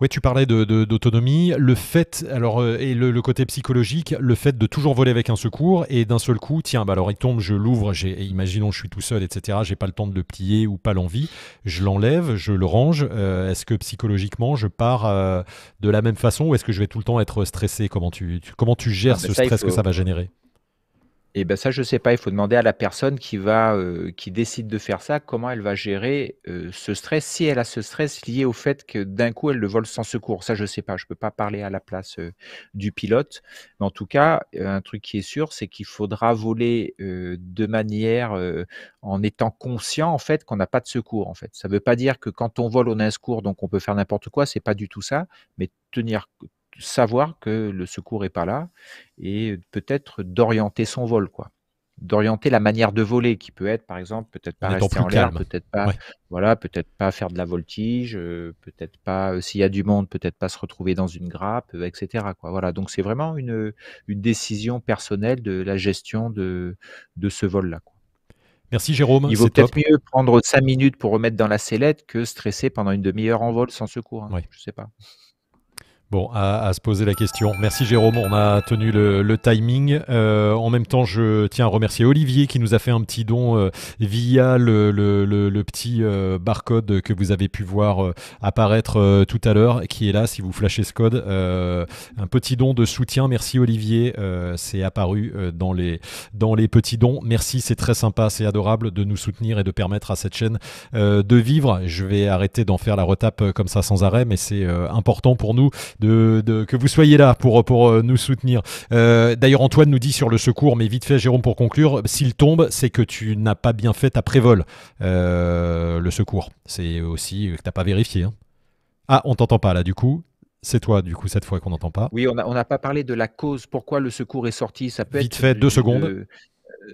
Oui, tu parlais d'autonomie, de, d'autonomie. le fait, alors, euh, et le, côté psychologique, le fait de toujours voler avec un secours et d'un seul coup, tiens, bah alors il tombe, je l'ouvre, imaginons je suis tout seul, etc., j'ai pas le temps de le plier ou pas l'envie, je l'enlève, je le range. Euh, est-ce que psychologiquement je pars euh, de la même façon ou est-ce que je vais tout le temps être stressé comment tu, comment tu gères ah, ben ce stress que ça va générer et ben ça, je sais pas. Il faut demander à la personne qui va, euh, qui décide de faire ça, comment elle va gérer euh, ce stress, si elle a ce stress lié au fait que d'un coup elle le vole sans secours. Ça, je sais pas. Je peux pas parler à la place euh, du pilote. Mais en tout cas, un truc qui est sûr, c'est qu'il faudra voler de manière en étant conscient en fait qu'on n'a pas de secours. En fait, ça veut pas dire que quand on vole on a un secours, donc on peut faire n'importe quoi. C'est pas du tout ça. Mais tenir savoir que le secours n'est pas là et peut-être d'orienter son vol, quoi d'orienter la manière de voler qui peut être par exemple peut-être pas rester en l'air peut-être pas voilà peut-être pas faire de la voltige euh, peut-être pas euh, s'il y a du monde peut-être pas se retrouver dans une grappe euh, etc quoi voilà donc c'est vraiment une, une, décision personnelle de la gestion de, de ce vol là quoi. merci Jérôme il vaut peut-être mieux prendre cinq minutes pour remettre dans la sellette que stresser pendant une demi-heure en vol sans secours hein, je sais pas Bon, à, se poser la question. Merci Jérôme, on a tenu le, timing. Euh, en même temps, je tiens à remercier Olivier qui nous a fait un petit don euh, via le, petit euh, barcode que vous avez pu voir apparaître tout à l'heure, qui est là si vous flashez ce code. un petit don de soutien. Merci Olivier, c'est apparu dans, les, dans les petits dons. Merci, c'est très sympa, c'est adorable de nous soutenir et de permettre à cette chaîne de vivre. Je vais arrêter d'en faire la retape comme ça sans arrêt, mais c'est important pour nous de, que vous soyez là pour, pour euh, nous soutenir. Euh, d'ailleurs, Antoine nous dit sur le secours, mais vite fait, Jérôme, pour conclure, s'il tombe, c'est que tu n'as pas bien fait ta prévol. Euh, le secours, c'est aussi que t'as pas vérifié. Hein. Ah, on t'entend pas là, du coup. C'est toi, du coup, cette fois qu'on n'entend pas. Oui, on n'a pas parlé de la cause, pourquoi le secours est sorti. Ça peut Vite fait, deux secondes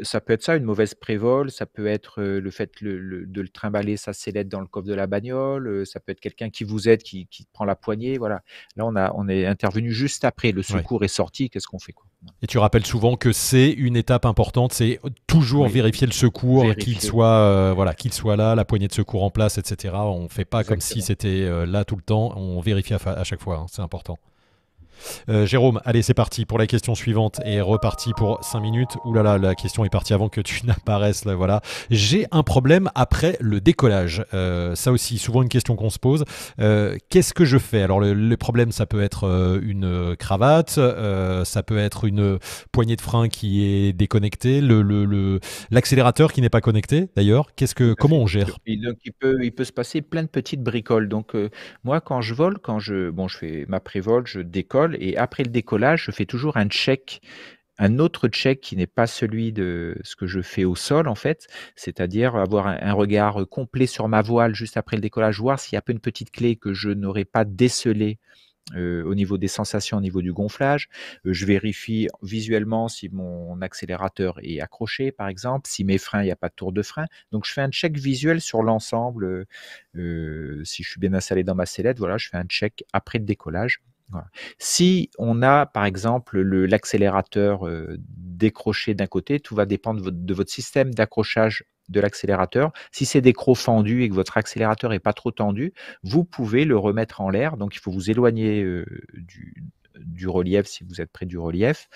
ça peut être ça, une mauvaise prévole, ça peut être, le fait de le trimballer ça s'élève dans le coffre de la bagnole, ça peut être quelqu'un qui vous aide, qui prend la poignée, voilà. Là, on a on est intervenu juste après, le secours est sorti, qu'est-ce qu'on fait, quoi? Et tu rappelles souvent que c'est une étape importante, c'est toujours vérifier le secours, qu'il soit, voilà, qu'il soit là, la poignée de secours en place, etc. On ne fait pas comme si c'était, là tout le temps, on vérifie à chaque fois, hein, c'est important. Euh, Jérôme, allez, c'est parti pour la question suivante et reparti pour 5 minutes. Ouh là là, la question est partie avant que tu n'apparaisses. Là, voilà. J'ai un problème après le décollage. Euh, ça aussi, souvent une question qu'on se pose. Euh, qu'est-ce que je fais Alors, le, problème, ça peut être une cravate, ça peut être une poignée de frein qui est déconnectée, l'accélérateur le, qui n'est pas connecté. D'ailleurs, comment on gère il, peut, se passer plein de petites bricoles. Donc, moi, quand je vole, quand je, bon, je fais ma prévol, je décolle et après le décollage, je fais toujours un check, un autre check qui n'est pas celui de ce que je fais au sol en fait, c'est-à-dire avoir un, regard complet sur ma voile juste après le décollage, voir s'il y a pas une petite clé que je n'aurais pas décelée euh, au niveau des sensations, au niveau du gonflage. Euh, je vérifie visuellement si mon accélérateur est accroché, par exemple, si mes freins, il n'y a pas de tour de frein. Donc, je fais un check visuel sur l'ensemble. Euh, si je suis bien installé dans ma sellette, voilà, je fais un check après le décollage. Si on a, par exemple, l'accélérateur euh, décroché d'un côté, tout va dépendre de votre, système d'accrochage de l'accélérateur. Si c'est des crocs fendus et que votre accélérateur n'est pas trop tendu, vous pouvez le remettre en l'air. Donc, il faut vous éloigner euh, du, relief si vous êtes près du relief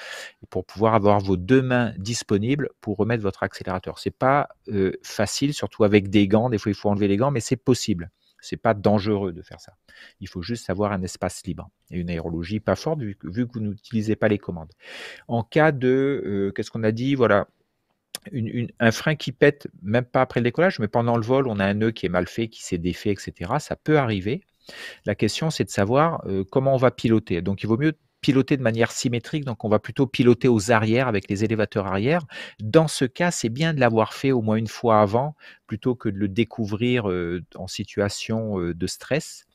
pour pouvoir avoir vos deux mains disponibles pour remettre votre accélérateur. C'est pas euh, facile, surtout avec des gants. Des fois, il faut enlever les gants, mais c'est possible. C'est pas dangereux de faire ça. Il faut juste avoir un espace libre et une aérologie pas forte vu, que, vous n'utilisez pas les commandes. En cas de, euh, qu'est-ce qu'on a dit Voilà, un frein qui pète, même pas après le décollage, mais pendant le vol, on a un nœud qui est mal fait, qui s'est défait, etc. Ça peut arriver. La question, c'est de savoir euh, comment on va piloter. Donc, il vaut mieux piloter de manière symétrique, donc on va plutôt piloter aux arrières avec les élévateurs arrière. Dans ce cas, c'est bien de l'avoir fait au moins une fois avant, plutôt que de le découvrir euh, en situation euh, de stress.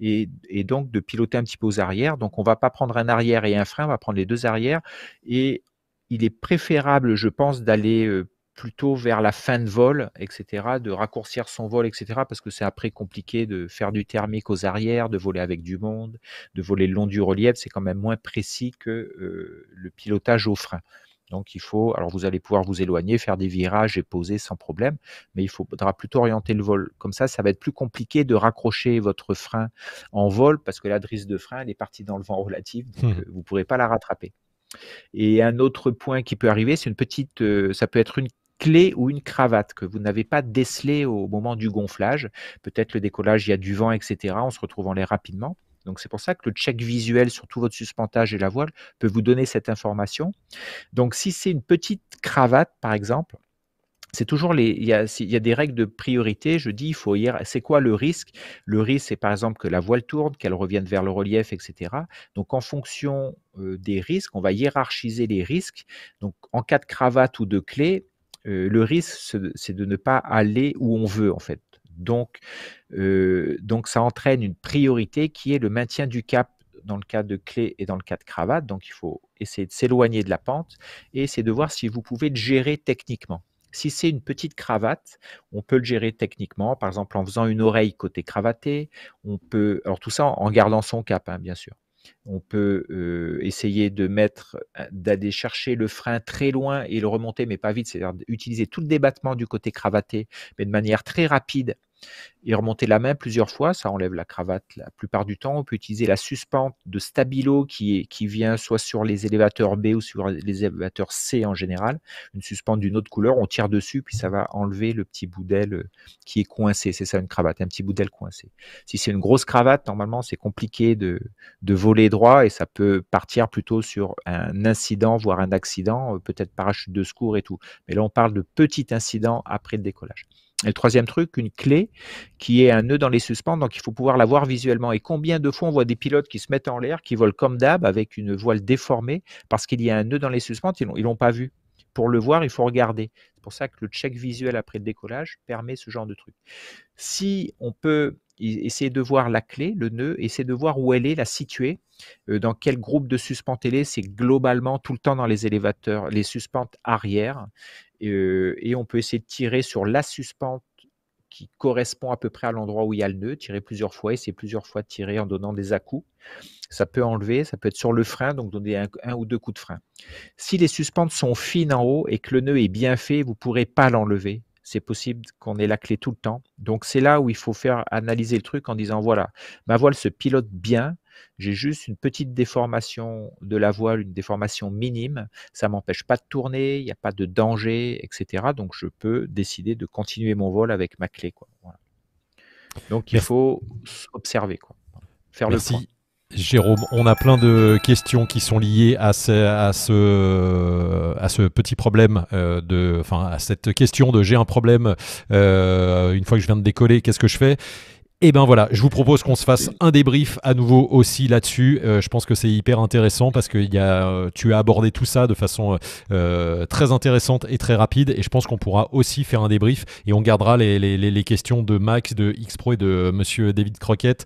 Et, et, donc de piloter un petit peu aux arrières. Donc on ne va pas prendre un arrière et un frein, on va prendre les deux arrières. Et il est préférable, je pense, d'aller euh, plutôt vers la fin de vol, etc., de raccourcir son vol, etc., parce que c'est après compliqué de faire du thermique aux arrières, de voler avec du monde, de voler le long du relief, c'est quand même moins précis que euh, le pilotage au frein. Donc il faut, alors vous allez pouvoir vous éloigner, faire des virages et poser sans problème, mais il faudra plutôt orienter le vol. Comme ça, ça va être plus compliqué de raccrocher votre frein en vol parce que la drisse de frein, elle est partie dans le vent relatif, donc mmh. euh, vous ne pourrez pas la rattraper. Et un autre point qui peut arriver, c'est une petite, euh, ça peut être une clé ou une cravate que vous n'avez pas décelée au moment du gonflage. Peut-être le décollage, il y a du vent, etc. On se retrouve en l'air rapidement. Donc c'est pour ça que le check visuel sur tout votre suspentage et la voile peut vous donner cette information. Donc si c'est une petite cravate, par exemple, c'est toujours les, il y, a, des règles de priorité. Je dis, il faut hier. c'est quoi le risque Le risque, c'est par exemple que la voile tourne, qu'elle revienne vers le relief, etc. Donc, en fonction euh, des risques, on va hiérarchiser les risques. Donc, en cas de cravate ou de clé, le risque, c'est de ne pas aller où on veut, en fait. Donc, ça entraîne une priorité qui est le maintien du cap dans le cas de clé et dans le cas de cravate. Donc, il faut essayer de s'éloigner de la pente et c'est de voir si vous pouvez le gérer techniquement. Si c'est une petite cravate, on peut le gérer techniquement, par exemple en faisant une oreille côté cravaté. On peut, alors tout ça en gardant son cap, hein, bien sûr. On peut euh, essayer de mettre, euh, d'aller chercher le frein très loin et le remonter, mais pas vite, c'est-à-dire utiliser tout le débattement du côté cravaté, mais de manière très rapide et remonter la main plusieurs fois, ça enlève la cravate la plupart du temps. On peut utiliser la suspente de Stabilo qui, qui vient soit sur les élévateurs B ou sur les élévateurs C en général. Une suspente d'une autre couleur, on tire dessus, puis ça va enlever le petit bout d'aile euh, qui est coincé. C'est ça une cravate, un petit bout d'aile coincé. Si c'est une grosse cravate, normalement, c'est compliqué de, de voler droit et ça peut partir plutôt sur un incident, voire un accident, euh, peut-être parachute de secours et tout. Mais là, on parle de petit incident après le décollage. Et le troisième truc, une clé qui est un nœud dans les suspentes, donc il faut pouvoir la voir visuellement. Et combien de fois on voit des pilotes qui se mettent en l'air, qui volent comme d'hab avec une voile déformée parce qu'il y a un nœud dans les suspentes, ils ne l'ont pas vu. Pour le voir, il faut regarder. C'est pour ça que le check visuel après le décollage permet ce genre de truc. Si on peut essayer de voir la clé, le nœud, essayer de voir où elle est, la situer, euh, dans quel groupe de suspentes elle est. C'est globalement tout le temps dans les élévateurs, les suspentes arrière et on peut essayer de tirer sur la suspente qui correspond à peu près à l'endroit où il y a le nœud, tirer plusieurs fois, et c'est plusieurs fois de tirer en donnant des à-coups. Ça peut enlever, ça peut être sur le frein, donc donner un, ou deux coups de frein. Si les suspentes sont fines en haut et que le nœud est bien fait, vous ne pourrez pas l'enlever. C'est possible qu'on ait la clé tout le temps. Donc c'est là où il faut faire analyser le truc en disant voilà, ma voile se pilote bien, j'ai juste une petite déformation de la voile, une déformation minime. Ça m'empêche pas de tourner, il n'y a pas de danger, etc. Donc je peux décider de continuer mon vol avec ma clé. Donc il faut observer, quoi. faire le point. Jérôme, on a plein de questions qui sont liées à ce, petit problème, euh, enfin à cette question de j'ai un problème euh, une fois que je viens de décoller, qu'est-ce que je fais et eh ben voilà, je vous propose qu'on se fasse un débrief à nouveau aussi là-dessus. Euh, je pense que c'est hyper intéressant parce que y a, euh, tu as abordé tout ça de façon euh, très intéressante et très rapide. Et je pense qu'on pourra aussi faire un débrief et on gardera les, questions de Max, de X-Pro et de Monsieur David Croquette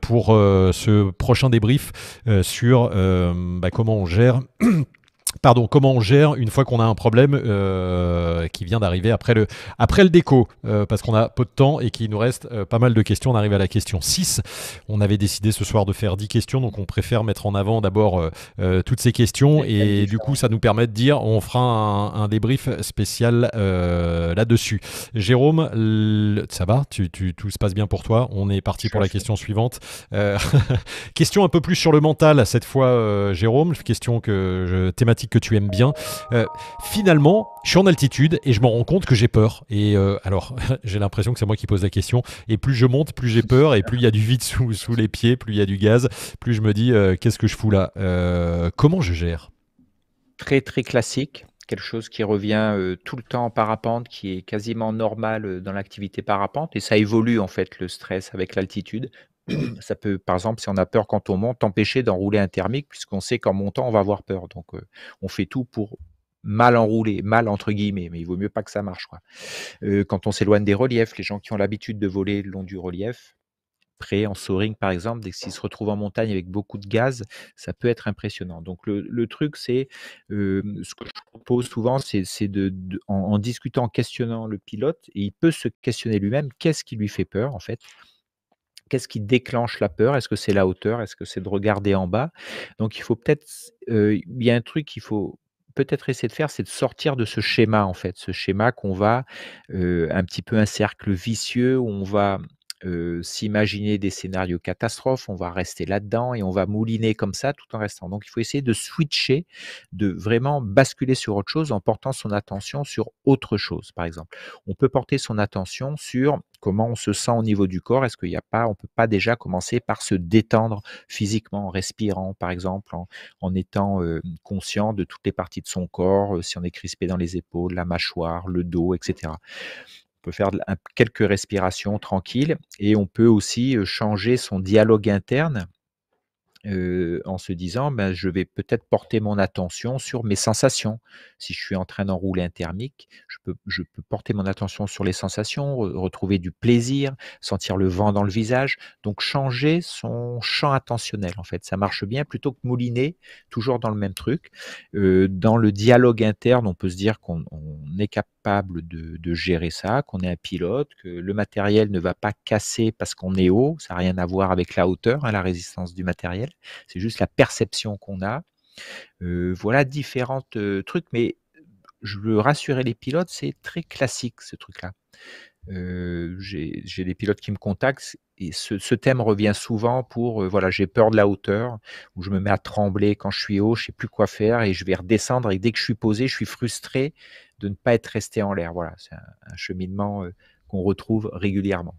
pour ce prochain débrief sur bah, comment on gère. pardon, comment on gère une fois qu'on a un problème euh, qui vient d'arriver après le, après le déco, euh, parce qu'on a peu de temps et qu'il nous reste euh, pas mal de questions. On arrive à la question 6. On avait décidé ce soir de faire 10 questions, donc on préfère mettre en avant d'abord toutes ces questions et, du coup, ça nous permet de dire on fera un, débrief spécial là-dessus. Jérôme, ça va Tout se passe bien pour toi On est parti pour la question suivante. question un peu plus sur le mental cette fois, Jérôme, question que je, thématique que tu aimes bien. Euh, finalement, je suis en altitude et je me rends compte que j'ai peur. Et euh, alors, j'ai l'impression que c'est moi qui pose la question. Et plus je monte, plus j'ai peur et plus il y a du vide sous, les pieds, plus il y a du gaz, plus je me dis euh, qu'est-ce que je fous là Comment je gère Très très classique quelque chose qui revient tout le temps en parapente, qui est quasiment normal dans l'activité parapente, et ça évolue en fait le stress avec l'altitude, ça peut, par exemple, si on a peur quand on monte, empêcher d'enrouler un thermique, puisqu'on sait qu'en montant, on va avoir peur. Donc, on fait tout pour mal enrouler, mal entre guillemets, mais il vaut mieux pas que ça marche. quand on s'éloigne des reliefs, les gens qui ont l'habitude de voler le long du relief, près en soaring par exemple, dès qu'ils se retrouvent en montagne avec beaucoup de gaz, ça peut être impressionnant. Donc le, truc, c'est ce que je propose souvent, c'est de, en, en, discutant, en questionnant le pilote, et il peut se questionner lui-même, qu'est-ce qui lui fait peur en fait Qu'est-ce qui déclenche la peur Est-ce que c'est la hauteur Est-ce que c'est de regarder en bas Donc il faut peut-être, il y a un truc qu'il faut peut-être essayer de faire, c'est de sortir de ce schéma, en fait, ce schéma qu'on va, un petit peu un cercle vicieux où on va s'imaginer des scénarios catastrophes, on va rester là-dedans et on va mouliner comme ça tout en restant. Donc il faut essayer de switcher, de vraiment basculer sur autre chose en portant son attention sur autre chose, par exemple. On peut porter son attention sur comment on se sent au niveau du corps. Est-ce qu'il n'y a pas, on peut pas déjà commencer par se détendre physiquement en respirant, par exemple, en, étant euh, conscient de toutes les parties de son corps, euh, si on est crispé dans les épaules, la mâchoire, le dos, etc. On peut faire quelques respirations tranquilles et on peut aussi euh, changer son dialogue interne en se disant ben, je vais peut-être porter mon attention sur mes sensations. Si je suis en train d'enrouler un thermique, je peux, porter mon attention sur les sensations, retrouver du plaisir, sentir le vent dans le visage. Donc changer son champ attentionnel en fait. Ça marche bien plutôt que mouliner toujours dans le même truc. dans le dialogue interne, on peut se dire qu'on est capable de, gérer ça, qu'on est un pilote, que le matériel ne va pas casser parce qu'on est haut, ça a rien à voir avec la hauteur, hein, la résistance du matériel, c'est juste la perception qu'on a. Euh, voilà différents euh, trucs, mais je veux rassurer les pilotes, c'est très classique ce truc-là. Euh, j'ai des pilotes qui me contactent et ce, thème revient souvent pour voilà j'ai peur de la hauteur ou je me mets à trembler quand je suis haut je sais plus quoi faire et je vais redescendre et dès que je suis posé je suis frustré de ne pas être resté en l'air. Voilà, c'est un, cheminement euh, qu'on retrouve régulièrement.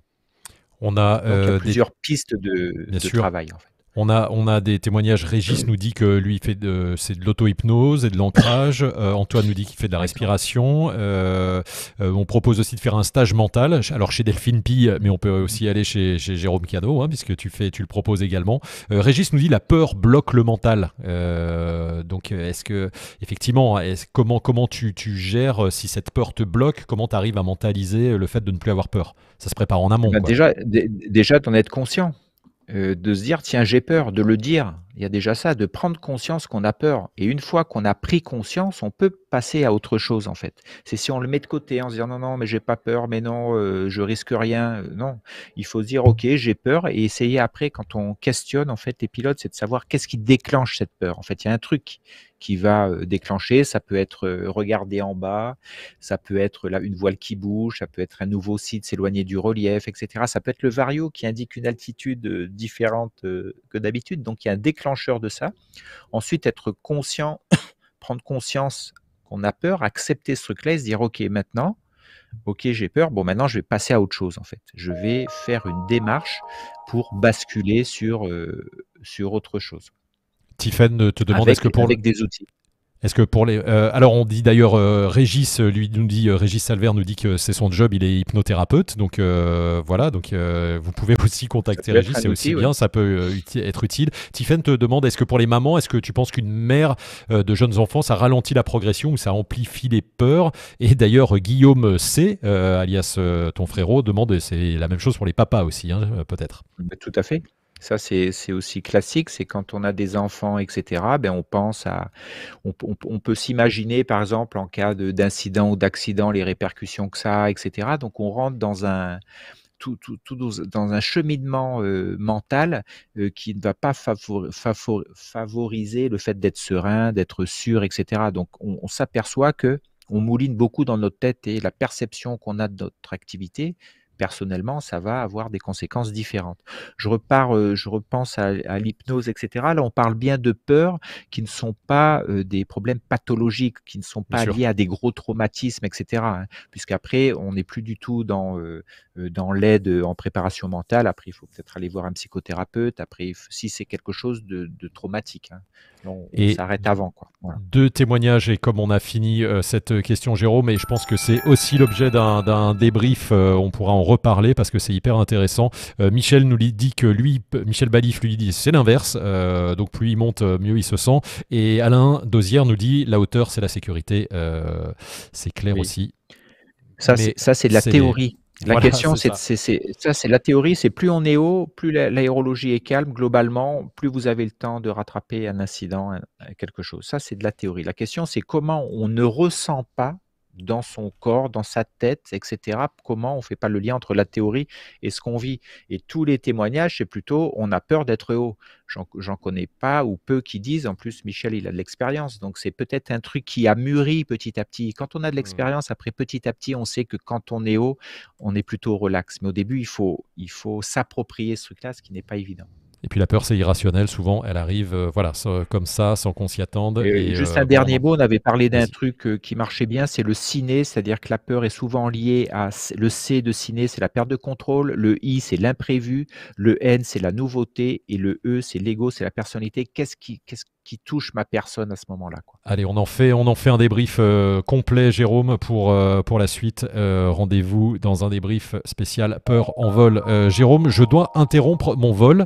On a, il y a euh, plusieurs pistes de, de travail. En fait. On a, on a des témoignages. Régis nous dit que lui, fait de, c'est de l'auto-hypnose et de l'ancrage. Euh, Antoine nous dit qu'il fait de la respiration. Euh, euh, on propose aussi de faire un stage mental. Alors chez Delphine Pille, mais on peut aussi aller chez, Jérôme Ciano, hein, puisque tu, fais, tu le proposes également. Régis nous dit la peur bloque le mental. donc est-ce que, effectivement, comment, comment tu, tu, gères si cette peur te bloque Comment tu arrives à mentaliser le fait de ne plus avoir peur Ça se prépare en amont. Bah, déjà, déjà, en être conscient. Euh, de se dire tiens j'ai peur, de le dire. Il y a déjà ça, de prendre conscience qu'on a peur. Et une fois qu'on a pris conscience, on peut passer à autre chose en fait. C'est si on le met de côté en se disant non non mais j'ai pas peur mais non euh, je risque rien euh, non il faut se dire ok j'ai peur et essayer après quand on questionne en fait les pilotes c'est de savoir qu'est-ce qui déclenche cette peur en fait il y a un truc qui va euh, déclencher ça peut être regarder en bas ça peut être là une voile qui bouge ça peut être un nouveau site s'éloigner du relief etc ça peut être le vario qui indique une altitude différente que d'habitude donc il y a un déclencheur de ça ensuite être conscient prendre conscience on a peur, accepter ce truc-là et se dire, OK, maintenant, OK, j'ai peur, bon, maintenant, je vais passer à autre chose, en fait. Je vais faire une démarche pour basculer sur, euh, sur autre chose. Tiffen euh, te demande est-ce que pour... Avec des outils. Est-ce que pour les euh, alors on dit d'ailleurs euh, Régis euh, lui nous dit Régis Salver nous dit que c'est son job il est hypnothérapeute donc voilà donc vous pouvez aussi contacter Régis c'est aussi bien ça peut être utile Tiffen te demande est-ce que pour les mamans est-ce que tu penses qu'une mère de jeunes enfants ça ralentit la progression ou ça amplifie les peurs et d'ailleurs Guillaume C alias ton frérot demande c'est la même chose pour les papas aussi hein, peut-être tout à fait ça, c'est aussi classique, c'est quand on a des enfants, etc., ben on pense à... On, peut s'imaginer, par exemple, en cas d'incident ou d'accident, les répercussions que ça a, etc. Donc, on rentre dans un... Tout, dans un cheminement euh, mental euh, qui ne va pas favoriser le fait d'être serein, d'être sûr, etc. Donc, on, s'aperçoit que on mouline beaucoup dans notre tête et la perception qu'on a de notre activité personnellement, ça va avoir des conséquences différentes. Je repars, euh, je repense à, l'hypnose, etc. Là, on parle bien de peurs qui ne sont pas euh, des problèmes pathologiques, qui ne sont pas liés à des gros traumatismes, etc. Hein. Puisqu'après, on n'est plus du tout dans, euh, dans l'aide en préparation mentale. Après, il faut peut-être aller voir un psychothérapeute. Après, si c'est quelque chose de, traumatique. Hein on s'arrête avant. Deux témoignages, et comme on a fini euh, cette question, Jérôme, et je pense que c'est aussi l'objet d'un débrief, euh, on pourra en reparler parce que c'est hyper intéressant. Euh, Michel nous dit que lui, Michel Balif lui dit c'est l'inverse, donc plus il monte, mieux il se sent. Et Alain Dosière nous dit la hauteur, c'est la sécurité. c'est clair aussi. Ça, c'est de la théorie. La question, c'est ça, c'est la théorie, c'est plus on est haut, plus l'aérologie est calme globalement, plus vous avez le temps de rattraper un incident, quelque chose. Ça, c'est de la théorie. La question, c'est comment on ne ressent pas dans son corps, dans sa tête, etc. Comment on ne fait pas le lien entre la théorie et ce qu'on vit Et tous les témoignages, c'est plutôt on a peur d'être haut. J'en connais pas ou peu qui disent. En plus, Michel, il a de l'expérience, donc c'est peut-être un truc qui a mûri petit à petit. Quand on a de mmh l'expérience, après petit à petit, on sait que quand on est haut, on est plutôt relax. Mais au début, il faut, s'approprier ce truc-là, ce qui n'est pas évident. Et puis la peur, c'est irrationnel. Souvent, elle arrive euh, voilà, comme ça, sans qu'on s'y attende. Et, euh, juste euh, un dernier mot, on avait parlé d'un truc qui marchait bien, c'est le ciné, c'est-à-dire que la peur est souvent liée à le C de ciné, c'est la perte de contrôle, le I, c'est l'imprévu, le N, c'est la nouveauté, et le E, c'est l'ego, c'est la personnalité. Qu'est-ce qui, quest qui touche ma personne à ce moment-là. Allez, on en fait, on en fait un débrief euh, complet, Jérôme, pour, euh, pour la suite. Euh, rendez-vous dans un débrief spécial Peur en vol. Jérôme, je dois interrompre mon vol.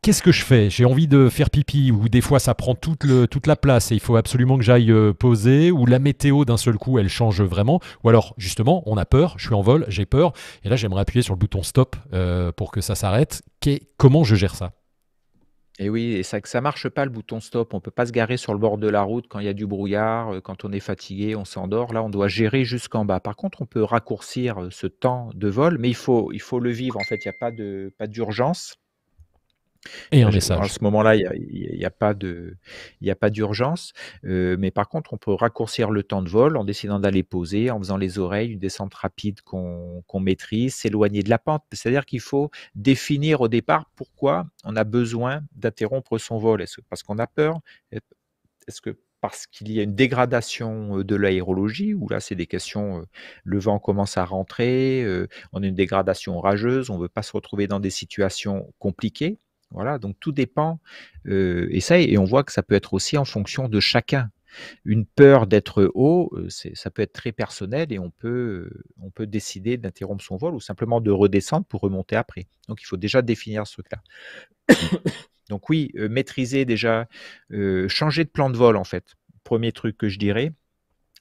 Qu'est-ce que je fais J'ai envie de faire pipi ou des fois ça prend toute, le, toute la place et il faut absolument que j'aille poser ou la météo d'un seul coup elle change vraiment ou alors justement on a peur, je suis en vol, j'ai peur et là j'aimerais appuyer sur le bouton stop pour que ça s'arrête. Comment je gère ça et oui, et ça ça marche pas le bouton stop. On peut pas se garer sur le bord de la route quand il y a du brouillard, euh, quand on est fatigué, on s'endort. Là, on doit gérer jusqu'en bas. Par contre, on peut raccourcir, euh, ce temps de vol, mais il faut il faut le vivre en fait. Il n'y a pas de pas d'urgence. Et message. À ce moment-là, il n'y a, a, a pas d'urgence. Euh, mais par contre, on peut raccourcir le temps de vol en décidant d'aller poser, en faisant les oreilles, une descente rapide qu'on maîtrise, s'éloigner de la pente. C'est-à-dire qu'il faut définir au départ pourquoi on a besoin d'interrompre son vol. Est-ce parce qu'on a peur Est-ce que parce qu'il y a une dégradation euh, de l'aérologie, Ou là, c'est des questions, euh, le vent commence à rentrer, on a une dégradation orageuse, on ne veut pas se retrouver dans des situations compliquées. Voilà, donc tout dépend. Euh, et ça, et on voit que ça peut être aussi en fonction de chacun. Une peur d'être haut, euh, ça peut être très personnel et on peut, on peut décider d'interrompre son vol ou simplement de redescendre pour remonter après. Donc il faut déjà définir ce truc-là. donc oui, euh, maîtriser déjà, changer de plan de vol en fait. Premier truc que je dirais,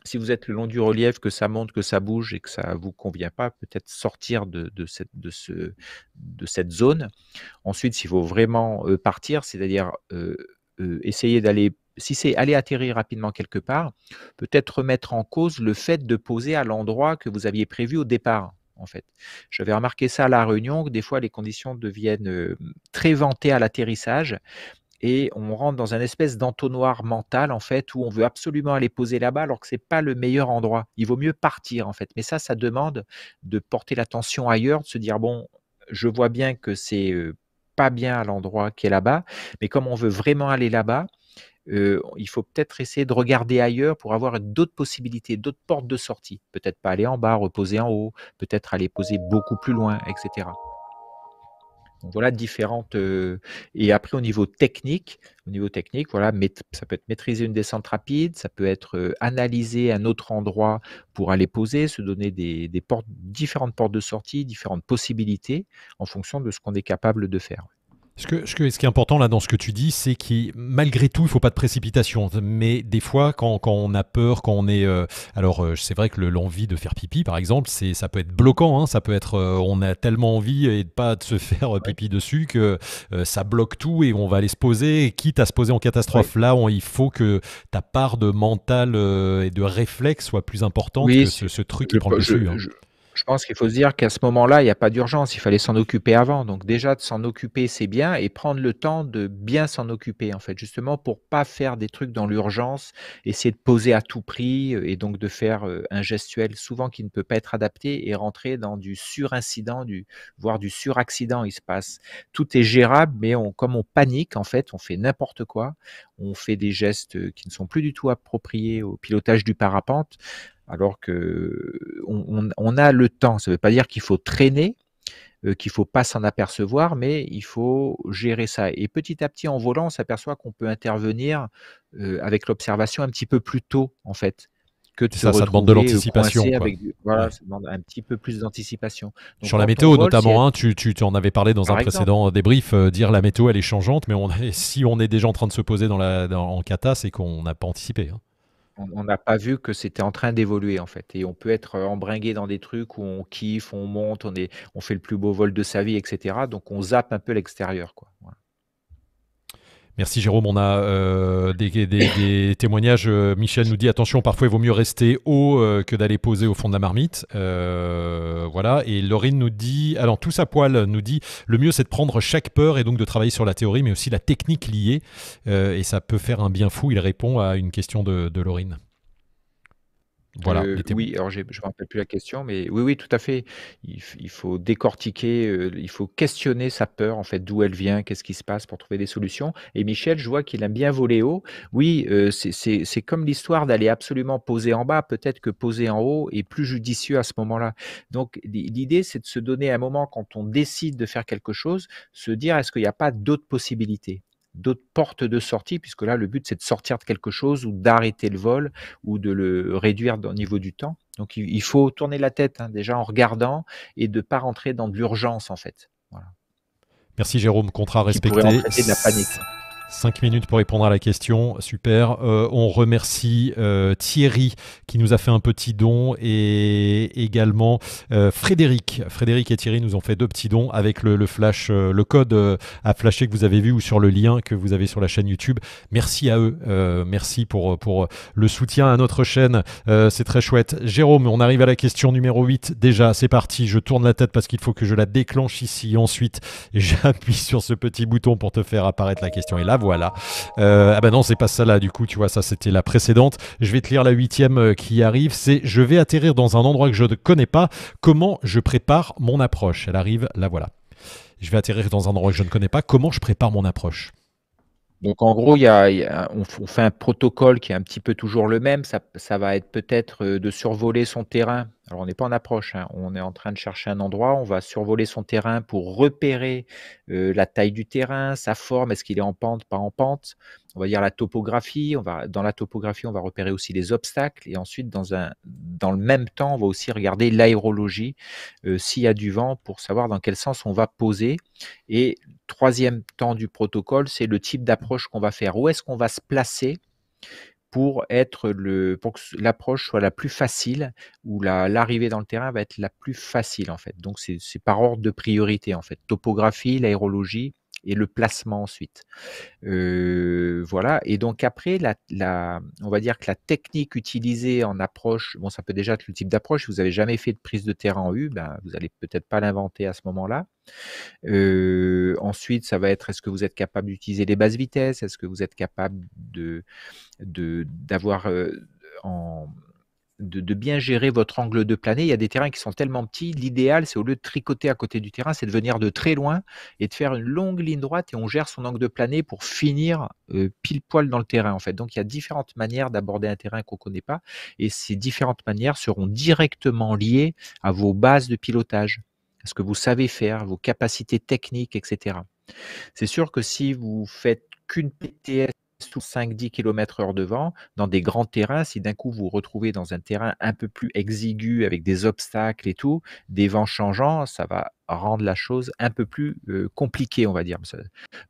si vous êtes le long du relief, que ça monte, que ça bouge et que ça ne vous convient pas, peut-être sortir de, cette, zone. Ensuite, s'il faut vraiment euh, partir, c'est-à-dire euh, euh, essayer d'aller, si c'est aller atterrir rapidement quelque part, peut-être remettre en cause le fait de poser à l'endroit que vous aviez prévu au départ. En fait, j'avais remarqué ça à la Réunion que des fois les conditions deviennent très ventées à l'atterrissage et on rentre dans un espèce d'entonnoir mental en fait où on veut absolument aller poser là-bas alors que c'est pas le meilleur endroit. Il vaut mieux partir en fait. Mais ça, ça demande de porter l'attention ailleurs, de se dire bon, je vois bien que c'est pas bien à l'endroit qui est là-bas, mais comme on veut vraiment aller là-bas, il faut peut-être essayer de regarder ailleurs pour avoir d'autres possibilités, d'autres portes de sortie. Peut-être pas aller en bas, reposer en haut, peut-être aller poser beaucoup plus loin, etc voilà différentes. Euh, et après au niveau technique, au niveau technique, voilà, ça peut être maîtriser une descente rapide, ça peut être euh, analyser un autre endroit pour aller poser, se donner des, des portes, différentes portes de sortie, différentes possibilités en fonction de ce qu'on est capable de faire. Ce, que, ce, qui est important là dans ce que tu dis, c'est que malgré tout, il ne faut pas de précipitation. Mais des fois, quand, on a peur, quand on est... Euh, alors euh, c'est vrai que l'envie de faire pipi, par exemple, c'est ça peut être bloquant. Hein. ça peut être... Euh, on a tellement envie et ne pas de se faire pipi dessus que ça bloque tout et on va aller se poser, et quitte à se poser en catastrophe. Là, il faut que ta part de mental et de réflexe soit plus importante que ce, truc qui prend le dessus. Hein je pense qu'il faut se dire qu'à ce moment-là, il n'y a pas d'urgence, il fallait s'en occuper avant. Donc déjà, de s'en occuper, c'est bien, et prendre le temps de bien s'en occuper, en fait, justement pour pas faire des trucs dans l'urgence, essayer de poser à tout prix, euh, et donc de faire euh, un gestuel souvent qui ne peut pas être adapté, et rentrer dans du surincident, du, voire du suraccident, il se passe. Tout est gérable, mais on, comme on panique, en fait, on fait n'importe quoi, on fait des gestes euh, qui ne sont plus du tout appropriés au pilotage du parapente, alors que on, a le temps. Ça ne veut pas dire qu'il faut traîner, euh, qu'il ne faut pas s'en apercevoir, mais il faut gérer ça. Et petit à petit, en volant, on s'aperçoit qu'on peut intervenir euh, avec l'observation un petit peu plus tôt, en fait. Que ça, ça demande de euh, l'anticipation. Voilà, ça demande un petit peu plus d'anticipation. Sur la météo, notamment, hein, tu, en avais parlé dans un précédent débrief, dire la météo, elle est changeante, mais si on est déjà en train de se poser dans en cata, c'est qu'on n'a pas anticipé. Hein on n'a pas vu que c'était en train d'évoluer en fait. Et on peut être euh, embringué dans des trucs où on kiffe, on monte, on, est, on fait le plus beau vol de sa vie, etc. Donc on zappe un peu l'extérieur. Quoi. Voilà. Merci Jérôme, on a euh, des, témoignages. Euh, Michel nous dit attention, parfois il vaut mieux rester haut euh, que d'aller poser au fond de la marmite. voilà. Et Laurine nous dit, alors tout sa poêle nous dit, le mieux c'est de prendre chaque peur et donc de travailler sur la théorie, mais aussi la technique liée. et ça peut faire un bien fou. Il répond à une question de, de Laurine. Euh, oui, alors je ne me rappelle plus la question, mais oui, oui, tout à fait. Il, faut décortiquer, euh, il faut questionner sa peur, en fait, d'où elle vient, qu'est-ce qui se passe pour trouver des solutions. Et Michel, je vois qu'il aime bien voler haut. Oui, euh, c'est comme l'histoire d'aller absolument poser en bas. Peut-être que poser en haut est plus judicieux à ce moment-là. Donc, l'idée, c'est de se donner un moment quand on décide de faire quelque chose, se dire est-ce qu'il n'y a pas d'autres possibilités d'autres portes de sortie, puisque là, le but, c'est de sortir de quelque chose ou d'arrêter le vol ou de le réduire au niveau du temps. Donc, il faut tourner la tête hein, déjà en regardant et de ne pas rentrer dans de l'urgence, en fait. Merci Jérôme, contrat respecté. panique. 5 minutes pour répondre à la question, super. Euh, on remercie euh, Thierry qui nous a fait un petit don et également euh, Frédéric. Frédéric et Thierry nous ont fait deux petits dons avec le, flash, le code à flasher que vous avez vu ou sur le lien que vous avez sur la chaîne YouTube. Merci à eux, merci pour, pour le soutien à notre chaîne, c'est très chouette. Jérôme, on arrive à la question numéro 8 déjà, c'est parti, je tourne la tête parce qu'il faut que je la déclenche ici. Ensuite, j'appuie sur ce petit bouton pour te faire apparaître la question. Et là, voilà, euh, ah ben non, c'est pas ça là, du coup, tu vois, ça c'était la précédente. Je vais te lire la huitième euh, qui arrive, c'est « Je vais atterrir dans un endroit que je ne connais pas, comment je prépare mon approche ?» Elle arrive, la voilà. « Je vais atterrir dans un endroit que je ne connais pas, comment je prépare mon approche ?» Donc en gros, y a, on, fait un protocole qui est un petit peu toujours le même. Ça, va être peut-être euh, de survoler son terrain. Alors on n'est pas en approche, hein. on est en train de chercher un endroit. On va survoler son terrain pour repérer euh, la taille du terrain, sa forme, est-ce qu'il est en pente, pas en pente. On va dire la topographie. On va, dans la topographie, on va repérer aussi les obstacles. Et ensuite, dans, un, dans le même temps, on va aussi regarder l'aérologie, euh, s'il y a du vent, pour savoir dans quel sens on va poser. Et troisième temps du protocole, c'est le type d'approche qu'on va faire. Où est-ce qu'on va se placer pour être le pour que l'approche soit la plus facile ou l'arrivée dans le terrain va être la plus facile en fait. Donc c'est par ordre de priorité en fait. Topographie, l'aérologie, et le placement ensuite. Euh, voilà. Et donc après, la, la, on va dire que la technique utilisée en approche, bon, ça peut déjà être le type d'approche. Si vous n'avez jamais fait de prise de terrain en U, ben, vous n'allez peut-être pas l'inventer à ce moment-là. Euh, ensuite, ça va être est-ce que vous êtes capable d'utiliser les bases vitesses Est-ce que vous êtes capable de d'avoir en de, bien gérer votre angle de plané. Il y a des terrains qui sont tellement petits, l'idéal, c'est au lieu de tricoter à côté du terrain, c'est de venir de très loin et de faire une longue ligne droite et on gère son angle de plané pour finir euh, pile poil dans le terrain en fait. Donc il y a différentes manières d'aborder un terrain qu'on ne connaît pas et ces différentes manières seront directement liées à vos bases de pilotage, à ce que vous savez faire, vos capacités techniques, etc. C'est sûr que si vous faites qu'une PTS sous 5-10 km heure de vent, dans des grands terrains, si d'un coup vous vous retrouvez dans un terrain un peu plus exigu, avec des obstacles et tout, des vents changeants, ça va rendre la chose un peu plus compliquée, on va dire.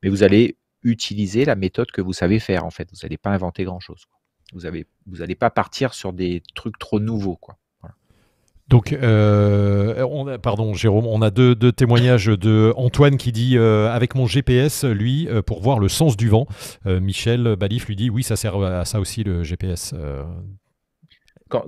Mais vous allez utiliser la méthode que vous savez faire, en fait. Vous n'allez pas inventer grand-chose. Vous n'allez vous pas partir sur des trucs trop nouveaux, quoi. Donc, euh, pardon, Jérôme, on a deux, témoignages de Antoine qui dit euh, avec mon GPS, lui, euh, pour voir le sens du vent. Michel Balif lui dit oui, ça sert à ça aussi le GPS.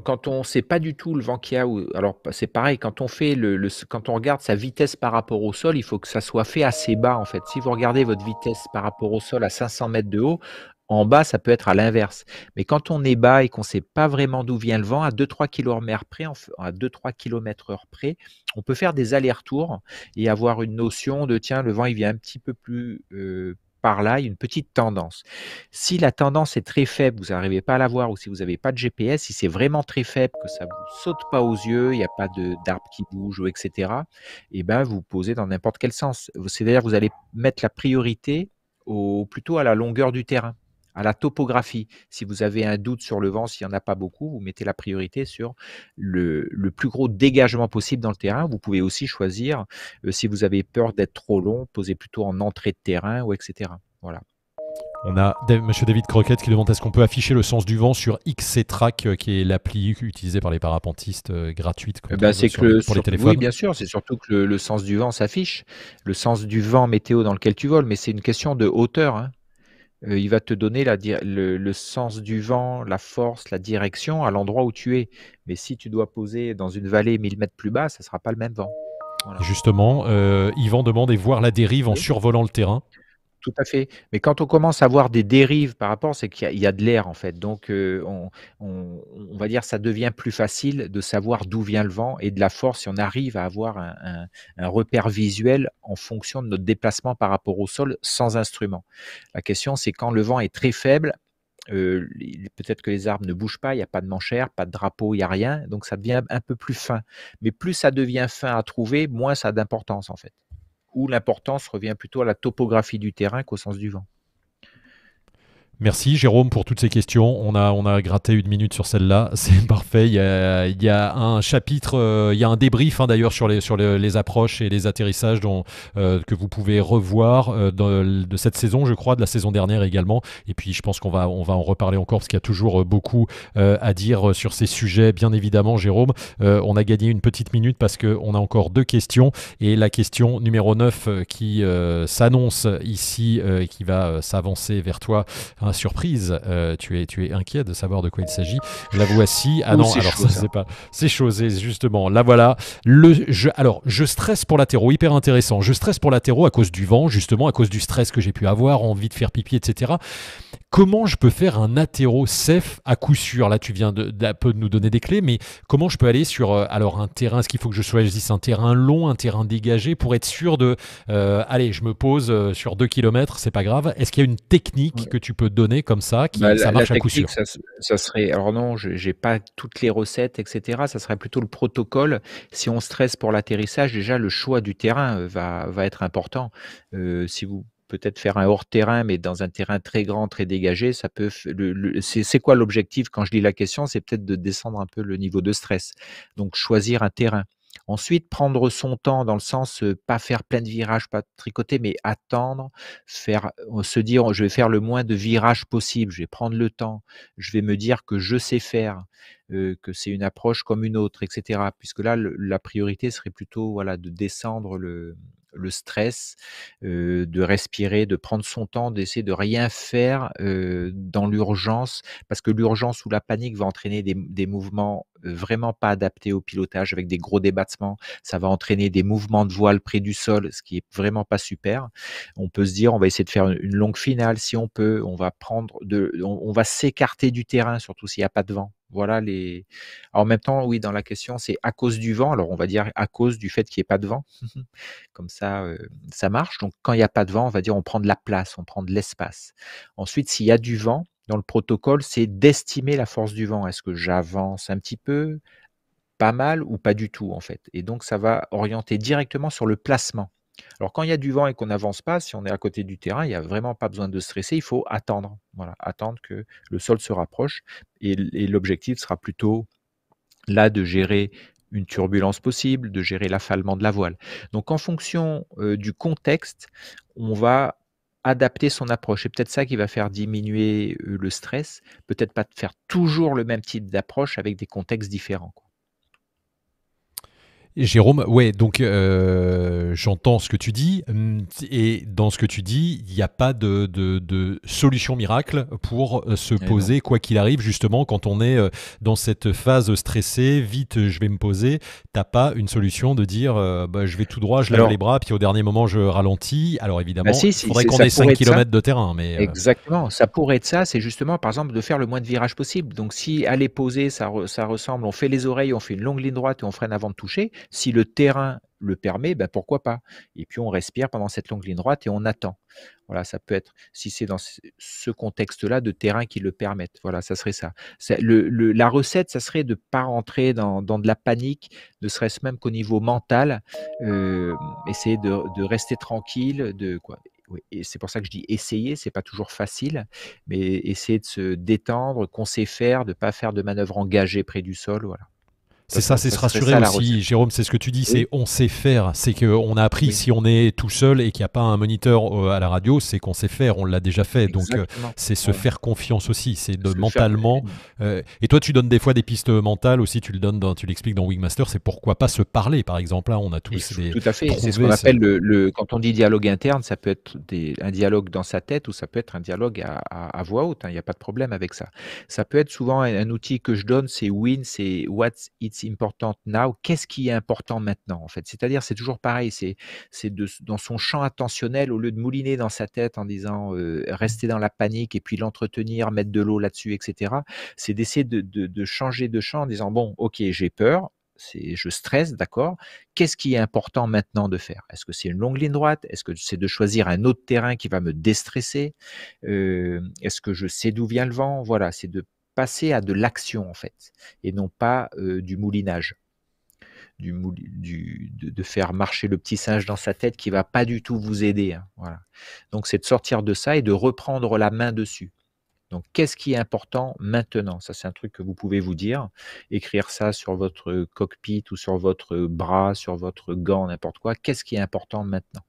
Quand, on ne sait pas du tout le vent qu'il y a, alors bah, c'est pareil, quand on, fait le, quand on regarde sa vitesse par rapport au sol, il faut que ça soit fait assez bas en fait. Si vous regardez votre vitesse par rapport au sol à 500 mètres de haut, en bas, ça peut être à l'inverse. Mais quand on est bas et qu'on ne sait pas vraiment d'où vient le vent, à 2-3 km près, à 2-3 km heure près, on peut faire des allers-retours et avoir une notion de tiens, le vent il vient un petit peu plus euh, par là, une petite tendance. Si la tendance est très faible, vous n'arrivez pas à la voir, ou si vous n'avez pas de GPS, si c'est vraiment très faible, que ça ne vous saute pas aux yeux, il n'y a pas d'arbre qui bouge, etc., et eh ben vous posez dans n'importe quel sens. C'est-à-dire vous allez mettre la priorité plutôt à la longueur du terrain à la topographie. Si vous avez un doute sur le vent, s'il n'y en a pas beaucoup, vous mettez la priorité sur le, plus gros dégagement possible dans le terrain. Vous pouvez aussi choisir, euh, si vous avez peur d'être trop long, poser plutôt en entrée de terrain ou etc. Voilà. On a M. David Croquette qui demande est-ce qu'on peut afficher le sens du vent sur XC-Track, euh, qui est l'appli utilisée par les parapentistes euh, gratuite eh ben, c'est que pour les téléphones Oui, bien sûr, c'est surtout que le, le, sens du vent s'affiche, le sens du vent météo dans lequel tu voles, mais c'est une question de hauteur. Hein. Euh, il va te donner le, sens du vent, la force, la direction à l'endroit où tu es. Mais si tu dois poser dans une vallée 1000 mètres plus bas, ce ne sera pas le même vent. Justement, euh, Yvan demande et voir la dérive en survolant le terrain. Tout à fait. Mais quand on commence à voir des dérives par rapport, c'est qu'il y, a de l'air en fait. Donc, euh, on, va dire, ça devient plus facile de savoir d'où vient le vent et de la force si on arrive à avoir un, repère visuel en fonction de notre déplacement par rapport au sol sans instrument. La question, c'est quand le vent est très faible. Euh, peut-être que les arbres ne bougent pas, il n'y a pas de manchère, pas de drapeau, il n'y a rien, donc ça devient un peu plus fin. Mais plus ça devient fin à trouver, moins ça a d'importance en fait où l'importance revient plutôt à la topographie du terrain qu'au sens du vent. Merci Jérôme pour toutes ces questions. On a, on a gratté une minute sur celle-là. C'est parfait. Il y, a, un chapitre, euh, il y a un débrief hein, d'ailleurs sur, les, sur les, approches et les atterrissages dont, euh, que vous pouvez revoir euh, de, cette saison, je crois, de la saison dernière également. Et puis je pense qu'on va, on va en reparler encore parce qu'il y a toujours beaucoup à dire sur ces sujets. Bien évidemment, Jérôme, on a gagné une petite minute parce qu'on a encore deux questions. Et la question numéro 9 qui s'annonce ici et qui va s'avancer vers toi ah, surprise, euh, tu, es, tu es inquiet de savoir de quoi il s'agit. La voici. Ah non, alors chaud, c'est pas. C'est justement. La voilà. Le, je, alors, je stresse pour l'atéro, hyper intéressant. Je stresse pour l'atéro à cause du vent, justement, à cause du stress que j'ai pu avoir, envie de faire pipi, etc. Comment je peux faire un atéro safe à coup sûr Là, tu viens de, peu de nous donner des clés, mais comment je peux aller sur euh, alors un terrain Est-ce qu'il faut que je choisisse un terrain long, un terrain dégagé pour être sûr de. Euh, allez, je me pose sur 2 km, c'est pas grave. Est-ce qu'il y a une technique que tu peux données comme ça qui bah, ça marche à coup sûr ça, serait alors non, je n'ai pas toutes les recettes, etc. Ça serait plutôt le protocole. Si on stresse pour l'atterrissage, déjà le choix du terrain euh, va, être important. Euh, si vous peut-être faire un hors-terrain, mais dans un terrain très grand, très dégagé, ça peut. c'est quoi l'objectif quand je lis la question C'est peut-être de descendre un peu le niveau de stress. Donc choisir un terrain. Ensuite, prendre son temps dans le sens pas faire plein de virages, pas tricoter, mais attendre, faire, se dire je vais faire le moins de virages possible, je vais prendre le temps, je vais me dire que je sais faire, que c'est une approche comme une autre, etc. Puisque là, la priorité serait plutôt voilà de descendre le, le stress, euh, de respirer, de prendre son temps, d'essayer de rien faire euh, dans l'urgence, parce que l'urgence ou la panique va entraîner des, des mouvements vraiment pas adapté au pilotage avec des gros débattements. Ça va entraîner des mouvements de voile près du sol, ce qui est vraiment pas super. On peut se dire, on va essayer de faire une longue finale si on peut. On va prendre de, on, va s'écarter du terrain, surtout s'il n'y a pas de vent. Voilà les. en même temps, oui, dans la question, c'est à cause du vent. Alors, on va dire à cause du fait qu'il n'y ait pas de vent. Comme ça, euh, ça marche. Donc, quand il n'y a pas de vent, on va dire on prend de la place, on prend de l'espace. Ensuite, s'il y a du vent, dans le protocole, c'est d'estimer la force du vent. Est-ce que j'avance un petit peu, pas mal ou pas du tout en fait Et donc ça va orienter directement sur le placement. Alors quand il y a du vent et qu'on n'avance pas, si on est à côté du terrain, il n'y a vraiment pas besoin de stresser, il faut attendre. Voilà, attendre que le sol se rapproche et, l'objectif sera plutôt là de gérer une turbulence possible, de gérer l'affalement de la voile. Donc en fonction euh, du contexte, on va adapter son approche. C'est peut-être ça qui va faire diminuer le stress, peut-être pas de faire toujours le même type d'approche avec des contextes différents. Jérôme, ouais, donc euh, j'entends ce que tu dis, mm, et dans ce que tu dis, il n'y a pas de, solution miracle pour euh, se eh poser, quoi qu'il arrive, justement, quand on est euh, dans cette phase stressée, vite je vais me poser, t'as pas une solution de dire bah, je vais tout droit, je lève les bras, puis au dernier moment je ralentis. Alors évidemment, bah, il faudrait qu'on ait 5 km de terrain. Mais, Exactement, ça pourrait être ça, c'est justement par exemple de faire le moins de virages possible. Donc si aller poser, ça, ça ressemble, on fait les oreilles, on fait une longue ligne droite et on freine avant de toucher si le terrain le permet, ben pourquoi pas Et puis on respire pendant cette longue ligne droite et on attend. Voilà, ça peut être, si c'est dans ce contexte-là, de terrain qui le permettent. Voilà, ça serait ça. la recette, ça serait de ne pas rentrer dans, de la panique, ne serait-ce même qu'au niveau mental, euh, essayer de, rester tranquille, de quoi. c'est pour ça que je dis essayer, c'est pas toujours facile, mais essayer de se détendre, qu'on sait faire, de ne pas faire de manœuvres engagées près du sol, voilà. C'est ça, c'est se rassurer aussi. Jérôme, c'est ce que tu dis, c'est on sait faire. C'est qu'on a appris, si on est tout seul et qu'il n'y a pas un moniteur euh, à la radio, c'est qu'on sait faire, on l'a déjà fait. Donc euh, c'est se faire confiance aussi, c'est mentalement. Euh, et toi, tu donnes des fois des pistes mentales aussi, tu le donnes, dans, tu l'expliques dans Wingmaster, c'est pourquoi pas se parler, par exemple. Là, on a tous des. Tout à fait, c'est ce qu'on appelle le, Quand on dit dialogue interne, ça peut être un dialogue dans sa tête ou ça peut être un dialogue à, voix haute, hein, il y n'y a pas de problème avec ça. Ça peut être souvent un, outil que je donne, c'est Win, c'est What's importante important now Qu'est-ce qui est important maintenant en fait C'est-à-dire c'est toujours pareil, c'est dans son champ attentionnel au lieu de mouliner dans sa tête en disant euh, rester dans la panique et puis l'entretenir, mettre de l'eau là-dessus, etc. C'est d'essayer de, de, changer de champ en disant bon ok j'ai peur, je stresse, d'accord. Qu'est-ce qui est important maintenant de faire Est-ce que c'est une longue ligne droite Est-ce que c'est de choisir un autre terrain qui va me déstresser Est-ce que je sais d'où vient le vent Voilà, c'est de passer à de l'action en fait, et non pas euh, du moulinage. Du, de, faire marcher le petit singe dans sa tête qui va pas du tout vous aider. Hein, voilà. Donc c'est de sortir de ça et de reprendre la main dessus. Donc qu'est-ce qui est important maintenant Ça c'est un truc que vous pouvez vous dire. Écrire ça sur votre cockpit ou sur votre bras, sur votre gant, n'importe quoi. Qu'est-ce qui est important maintenant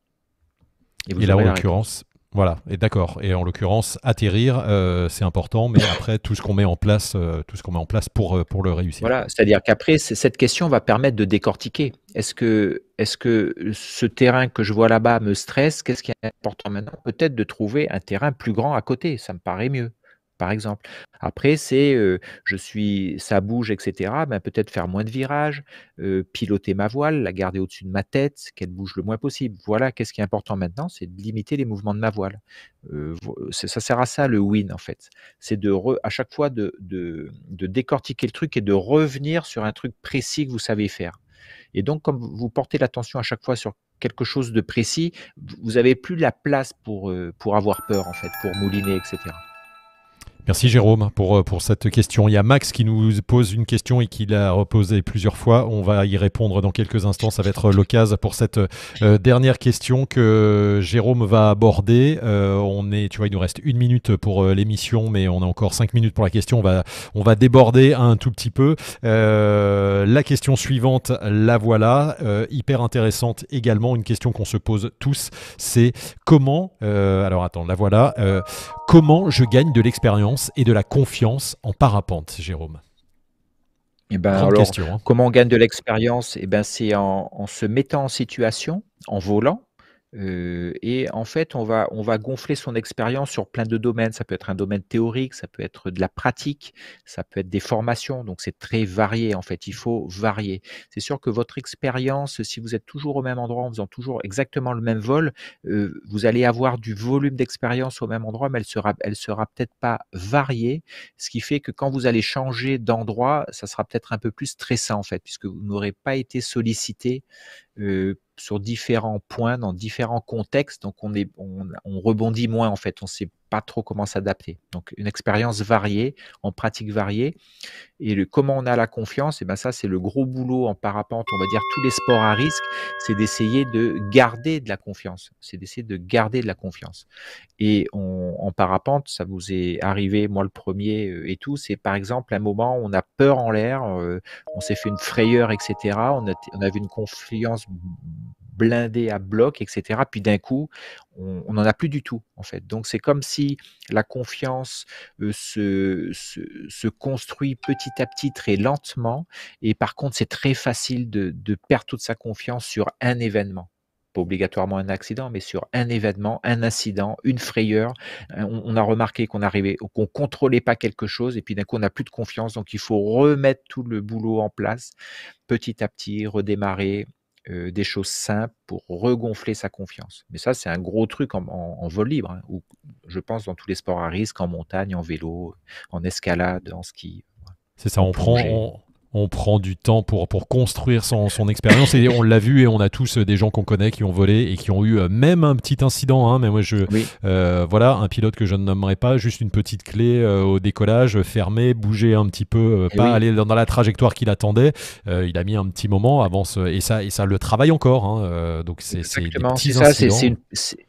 et, vous et là en l'occurrence, voilà, et d'accord. Et en l'occurrence, atterrir, euh, c'est important, mais après, tout ce qu'on met en place, euh, tout ce qu'on met en place pour, euh, pour le réussir. Voilà, c'est-à-dire qu'après, cette question va permettre de décortiquer. Est-ce que, est que ce terrain que je vois là-bas me stresse Qu'est-ce qui est important maintenant Peut-être de trouver un terrain plus grand à côté, ça me paraît mieux par exemple. Après, c'est je suis, ça bouge, etc. Ben, peut-être faire moins de virages, piloter ma voile, la garder au-dessus de ma tête, qu'elle bouge le moins possible. Voilà, qu'est-ce qui est important maintenant, c'est de limiter les mouvements de ma voile. ça sert à ça le win en fait. C'est de à chaque fois de, décortiquer le truc et de revenir sur un truc précis que vous savez faire. Et donc, comme vous portez l'attention à chaque fois sur quelque chose de précis, vous n'avez plus la place pour, pour avoir peur, en fait, pour mouliner, etc. Merci Jérôme pour, euh, pour cette question. Il y a Max qui nous pose une question et qui l'a reposée plusieurs fois. On va y répondre dans quelques instants. Ça va être euh, l'occasion pour cette euh, dernière question que Jérôme va aborder. on est, tu vois, il nous reste une minute pour l'émission, mais on a encore cinq minutes pour la question. On va, on va déborder un tout petit peu. la question suivante, la voilà, hyper intéressante également. Une question qu'on se pose tous, c'est comment, alors attends, la voilà, comment je gagne de l'expérience et de la confiance en parapente, Jérôme eh ben, alors, hein. Comment on gagne de l'expérience eh ben, C'est en, se mettant en situation, en volant, et en fait, on va, on va gonfler son expérience sur plein de domaines. Ça peut être un domaine théorique, ça peut être de la pratique, ça peut être des formations. Donc, c'est très varié, en fait. Il faut varier. C'est sûr que votre expérience, si vous êtes toujours au même endroit, en faisant toujours exactement le même vol, vous allez avoir du volume d'expérience au même endroit, mais elle sera, elle sera peut-être pas variée. Ce qui fait que quand vous allez changer d'endroit, ça sera peut-être un peu plus stressant, en fait, puisque vous n'aurez pas été sollicité euh, sur différents points, dans différents contextes. Donc, on, est, on, rebondit moins, en fait. On sait pas trop comment s'adapter. Donc une expérience variée, en pratique variée. Et le, comment on a la confiance, et eh ben ça c'est le gros boulot en parapente, on va dire tous les sports à risque, c'est d'essayer de garder de la confiance. C'est d'essayer de garder de la confiance. Et en parapente, ça vous est arrivé, moi le premier euh, et tout, c'est par exemple un moment où on a peur en l'air, euh, on s'est fait une frayeur, etc. On, on avait une confiance blindé à bloc, etc. Puis d'un coup, on n'en a plus du tout, en fait. Donc c'est comme si la confiance euh, se, se, construit petit à petit, très lentement, et par contre, c'est très facile de, perdre toute sa confiance sur un événement pas obligatoirement un accident, mais sur un événement, un incident, une frayeur. Euh, on, a remarqué qu'on arrivait, qu'on contrôlait pas quelque chose, et puis d'un coup on n'a plus de confiance, donc il faut remettre tout le boulot en place, petit à petit, redémarrer, euh, des choses simples pour regonfler sa confiance. Mais ça, c'est un gros truc en, vol libre, hein, ou je pense dans tous les sports à risque, en montagne, en vélo, en escalade, en ski. C'est ça, on prend, on prend du temps pour, pour construire son, son expérience. Et on l'a vu et on a tous des gens qu'on connaît qui ont volé et qui ont eu euh, même un petit incident. Hein, mais moi, je, euh, voilà, un pilote que je ne nommerai pas, juste une petite clé euh, au décollage, fermé, bouger un petit peu, eh pas aller dans, la trajectoire qu'il attendait. il a mis un petit moment, avance. Et ça, et ça le travaille encore. Hein, donc, c'est des petits incidents.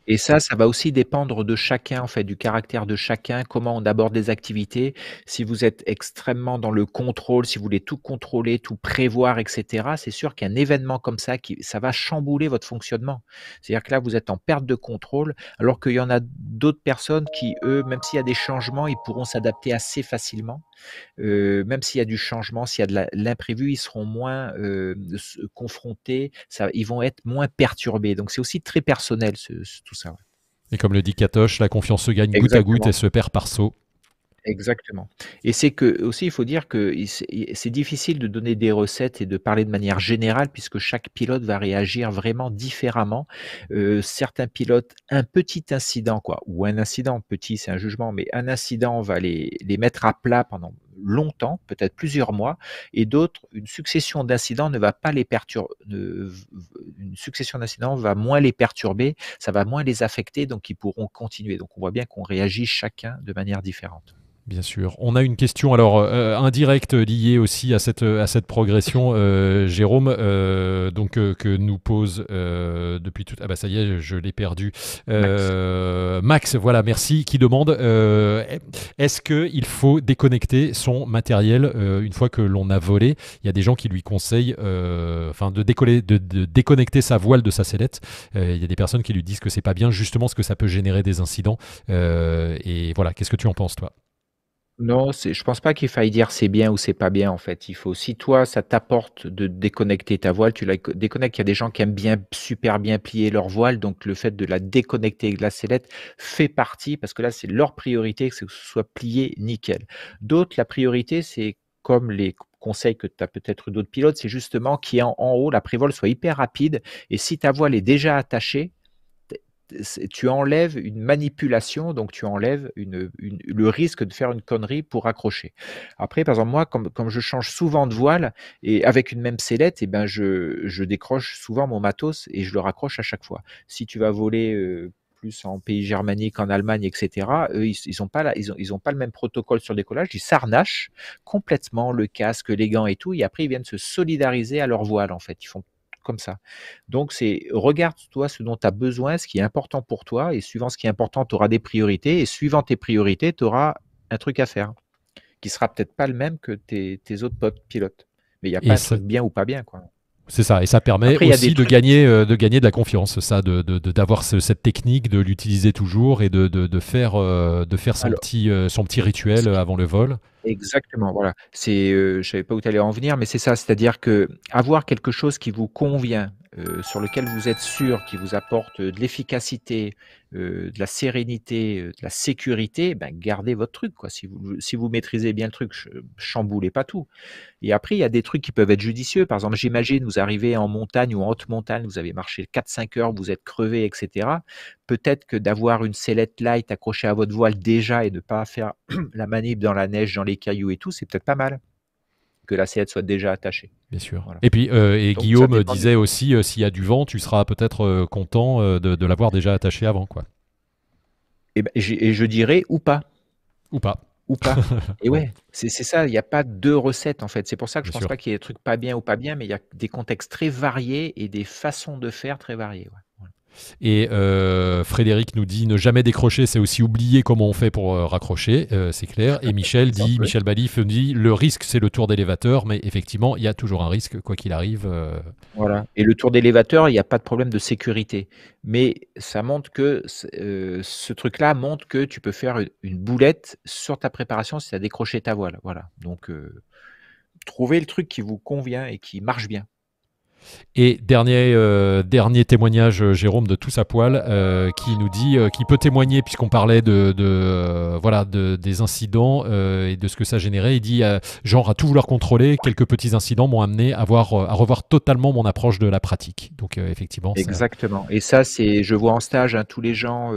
Et ça, ça va aussi dépendre de chacun, en fait, du caractère de chacun, comment on aborde les activités. Si vous êtes extrêmement dans le contrôle, si vous voulez tout contrôler, tout prévoir, etc., c'est sûr qu'un événement comme ça, qui, ça va chambouler votre fonctionnement. C'est-à-dire que là, vous êtes en perte de contrôle, alors qu'il y en a d'autres personnes qui, eux, même s'il y a des changements, ils pourront s'adapter assez facilement. Euh, même s'il y a du changement, s'il y a de l'imprévu, ils seront moins euh, confrontés, ça, ils vont être moins perturbés. Donc c'est aussi très personnel, ce, tout et comme le dit Katoche, la confiance se gagne goutte à goutte et se perd par saut. Exactement. Et c'est que aussi, il faut dire que c'est difficile de donner des recettes et de parler de manière générale, puisque chaque pilote va réagir vraiment différemment. Euh, certains pilotes, un petit incident, quoi, ou un incident, petit, c'est un jugement, mais un incident va les, les mettre à plat pendant longtemps, peut-être plusieurs mois, et d'autres, une succession d'incidents ne va pas les perturber, une succession d'incidents va moins les perturber, ça va moins les affecter, donc ils pourront continuer. Donc on voit bien qu'on réagit chacun de manière différente. Bien sûr. On a une question alors euh, euh, indirecte euh, liée aussi à cette, à cette progression, Jérôme, donc que nous pose depuis tout. Ah bah ça y est, je l'ai perdu. Max. voilà, merci. Qui demande est-ce qu'il faut déconnecter son matériel une fois que l'on a volé Il y a des gens qui lui conseillent, enfin, de, décoller, déconnecter sa voile de sa sellette. Il y a des personnes qui lui disent que c'est pas bien, justement, parce que ça peut générer des incidents. et voilà, qu'est-ce que tu en penses, toi non, je je pense pas qu'il faille dire c'est bien ou c'est pas bien en fait. Il faut si toi ça t'apporte de déconnecter ta voile, tu la déconnectes. Il y a des gens qui aiment bien, super bien plier leur voile, donc le fait de la déconnecter avec de la sellette fait partie parce que là c'est leur priorité que ce soit plié nickel. D'autres, la priorité c'est comme les conseils que tu as peut-être d'autres pilotes, c'est justement qu'il y ait en, haut la prévole soit hyper rapide et si ta voile est déjà attachée, tu enlèves une manipulation, donc tu enlèves le risque de faire une connerie pour accrocher. Après, par exemple, moi, comme, je change souvent de voile et avec une même sellette, et eh ben je, décroche souvent mon matos et je le raccroche à chaque fois. Si tu vas voler euh, plus en pays germanique, en Allemagne, etc., eux, ils n'ont pas, ils ont, pas le même protocole sur le décollage. Ils s'arnachent complètement le casque, les gants et tout. Et après, ils viennent se solidariser à leur voile, en fait. Ils font ça. Donc, c'est regarde-toi ce dont tu as besoin, ce qui est important pour toi, et suivant ce qui est important, tu auras des priorités, et suivant tes priorités, tu auras un truc à faire, qui sera peut-être pas le même que tes, autres potes pilotes. Mais il n'y a pas bien ou pas bien. quoi. C'est ça, et ça permet aussi de, gagner, euh, de gagner de la confiance, ça, de, d'avoir cette technique, de l'utiliser toujours et de, faire, euh, de faire son, petit, euh, son petit rituel avant le vol. Exactement, voilà. C'est, ne euh, je savais pas où tu allais en venir, mais c'est ça, c'est-à-dire que avoir quelque chose qui vous convient, euh, sur lequel vous êtes sûr, qui vous apporte de l'efficacité, euh, de la sérénité, euh, de la sécurité, ben gardez votre truc. Quoi. Si, vous, vous maîtrisez bien le truc, chamboulez pas tout. Et après, il y a des trucs qui peuvent être judicieux. Par exemple, j'imagine, vous arrivez en montagne ou en haute montagne, vous avez marché 4-5 heures, vous êtes crevé, etc. Peut-être que d'avoir une sellette light accrochée à votre voile déjà et de ne pas faire la manip dans la neige, dans les cailloux et tout, c'est peut-être pas mal que l'assiette soit déjà attachée. Bien sûr. Et puis, euh, et Guillaume disait aussi, euh, s'il y a du vent, tu seras peut-être euh, content de, l'avoir déjà attaché avant, quoi. Eh ben, et, je dirais ou pas. Ou pas. Ou pas. et ouais, c'est ça. Il n'y a pas deux recettes en fait. C'est pour ça que je ne pense pas qu'il y ait des trucs pas bien ou pas bien, mais il y a des contextes très variés et des façons de faire très variées. Et euh, Frédéric nous dit ne jamais décrocher, c'est aussi oublier comment on fait pour euh, raccrocher, euh, c'est clair. Et Michel dit, Michel Balif dit le risque, c'est le tour d'élévateur, mais effectivement, il y a toujours un risque, quoi qu'il arrive. Voilà. Et le tour d'élévateur, il n'y a pas de problème de sécurité. Mais ça montre que ce truc-là montre que tu peux faire une boulette sur ta préparation si tu as décroché ta voile. Voilà. Donc, trouver le truc qui vous convient et qui marche bien. Et dernier, euh, dernier témoignage, euh, Jérôme, de tout sa poil, euh, qui nous dit, qui peut témoigner, puisqu'on parlait de, voilà, de, des incidents et de ce que ça générait. Il dit, genre, à tout vouloir contrôler, quelques petits incidents m'ont amené à, voir, à revoir totalement mon approche de la pratique. Donc, effectivement. Exactement. Et ça, c'est, je vois en stage hein, tous les gens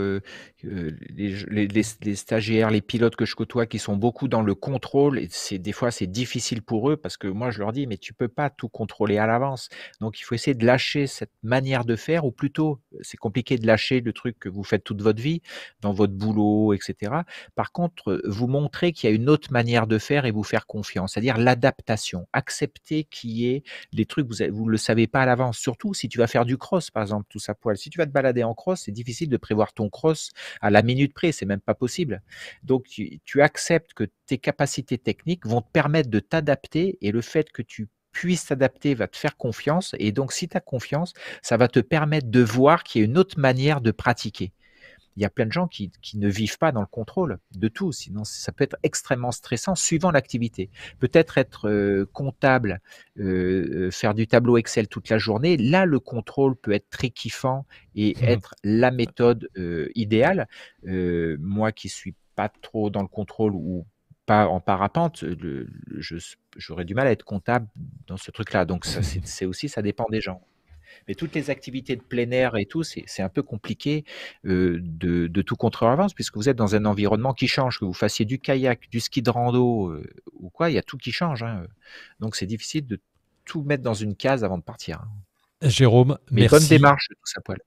euh, les, stagiaires, les pilotes que je côtoie qui sont beaucoup dans le contrôle, et c'est des fois c'est difficile pour eux parce que moi je leur dis mais tu peux pas tout contrôler à l'avance. Donc il faut essayer de lâcher cette manière de faire ou plutôt c'est compliqué de lâcher le truc que vous faites toute votre vie dans votre boulot, etc. Par contre, vous montrer qu'il y a une autre manière de faire et vous faire confiance, c'est-à-dire l'adaptation, accepter qu'il y ait des trucs vous ne le savez pas à l'avance. Surtout si tu vas faire du cross par exemple, tout ça poil. Si tu vas te balader en cross, c'est difficile de prévoir ton cross à la minute près, c'est même pas possible. Donc tu, acceptes que tes capacités techniques vont te permettre de t'adapter et le fait que tu puisses t'adapter va te faire confiance. Et donc, si tu as confiance, ça va te permettre de voir qu'il y a une autre manière de pratiquer il y a plein de gens qui, ne vivent pas dans le contrôle de tout, sinon ça peut être extrêmement stressant suivant l'activité. Peut-être être, euh, comptable, euh, euh, faire du tableau Excel toute la journée, là le contrôle peut être très kiffant et mmh être la méthode idéale. moi qui suis pas trop dans le contrôle ou pas en parapente, j'aurais du mal à être comptable dans ce truc-là. Donc ça, c'est aussi, ça dépend des gens. Mais toutes les activités de plein air et tout, c'est un peu compliqué euh, de, tout contre avance puisque vous êtes dans un environnement qui change, que vous fassiez du kayak, du ski de rando euh, ou quoi, il y a tout qui change. Hein, euh. Donc c'est difficile de tout mettre dans une case avant de partir. Hein. Jérôme, Mais Bonne démarche, tout ça poil.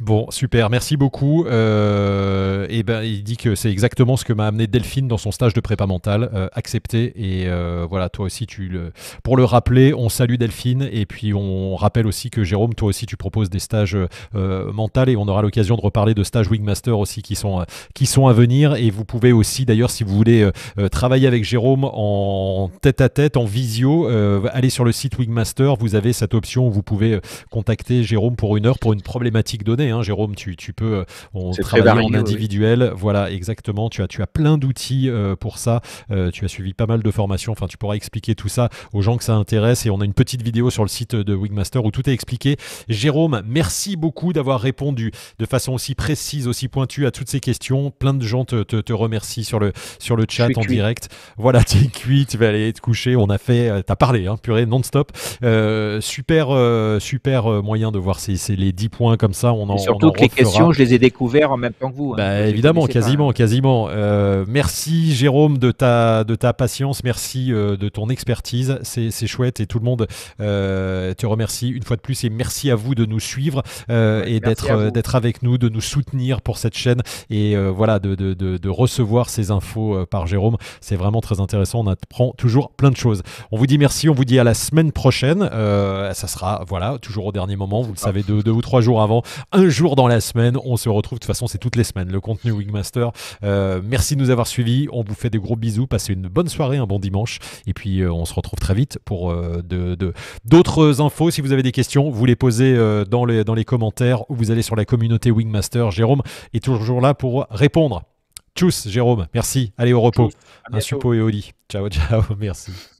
Bon, super, merci beaucoup. et euh, eh ben, il dit que c'est exactement ce que m'a amené Delphine dans son stage de prépa mentale, euh, accepté Et euh, voilà, toi aussi, tu le... pour le rappeler, on salue Delphine et puis on rappelle aussi que Jérôme, toi aussi, tu proposes des stages mentaux et on aura l'occasion de reparler de stages Wingmaster aussi qui sont, qui sont à venir. Et vous pouvez aussi, d'ailleurs, si vous voulez travailler avec Jérôme en tête à tête, en visio, aller sur le site Wingmaster. Vous avez cette option où vous pouvez contacter Jérôme pour une heure pour une problématique donnée. Hein. Hein, Jérôme, tu, peux euh, on en individuel. Voilà, exactement. Tu as, tu as plein d'outils euh, pour ça. Euh, tu as suivi pas mal de formations. Enfin, tu pourras expliquer tout ça aux gens que ça intéresse. Et on a une petite vidéo sur le site de Wigmaster où tout est expliqué. Jérôme, merci beaucoup d'avoir répondu de façon aussi précise, aussi pointue à toutes ces questions. Plein de gens te, te, remercient sur le, sur le chat en direct. Voilà, tu es cuit, tu vas aller te coucher. On a fait, tu as parlé, hein, purée, non-stop. super, super moyen de voir ces, les 10 points comme ça. On en surtout que les questions, je les ai découvertes en même temps que vous. Hein, bah, évidemment, quasiment, quasiment. Euh, merci Jérôme de ta, de ta patience, merci euh, de ton expertise, c'est chouette et tout le monde euh, te remercie une fois de plus et merci à vous de nous suivre et d'être avec nous, de nous soutenir pour cette chaîne et voilà, de, de, de, recevoir ces infos par Jérôme. C'est vraiment très intéressant, on apprend toujours plein de choses. On vous dit merci, on vous dit à la semaine prochaine. ça sera, voilà, toujours au dernier moment, vous le savez, deux, ou trois jours avant un jour dans la semaine. On se retrouve, de toute façon, c'est toutes les semaines, le contenu Wingmaster. Euh, merci de nous avoir suivis. On vous fait des gros bisous. Passez une bonne soirée, un bon dimanche. Et puis, euh, on se retrouve très vite pour euh, d'autres infos. Si vous avez des questions, vous les posez dans, les, commentaires ou vous allez sur la communauté Wingmaster. Jérôme est toujours là pour répondre. Tchuss, Jérôme. Merci. Allez au repos. Un suppôt et lit Ciao, ciao. Merci.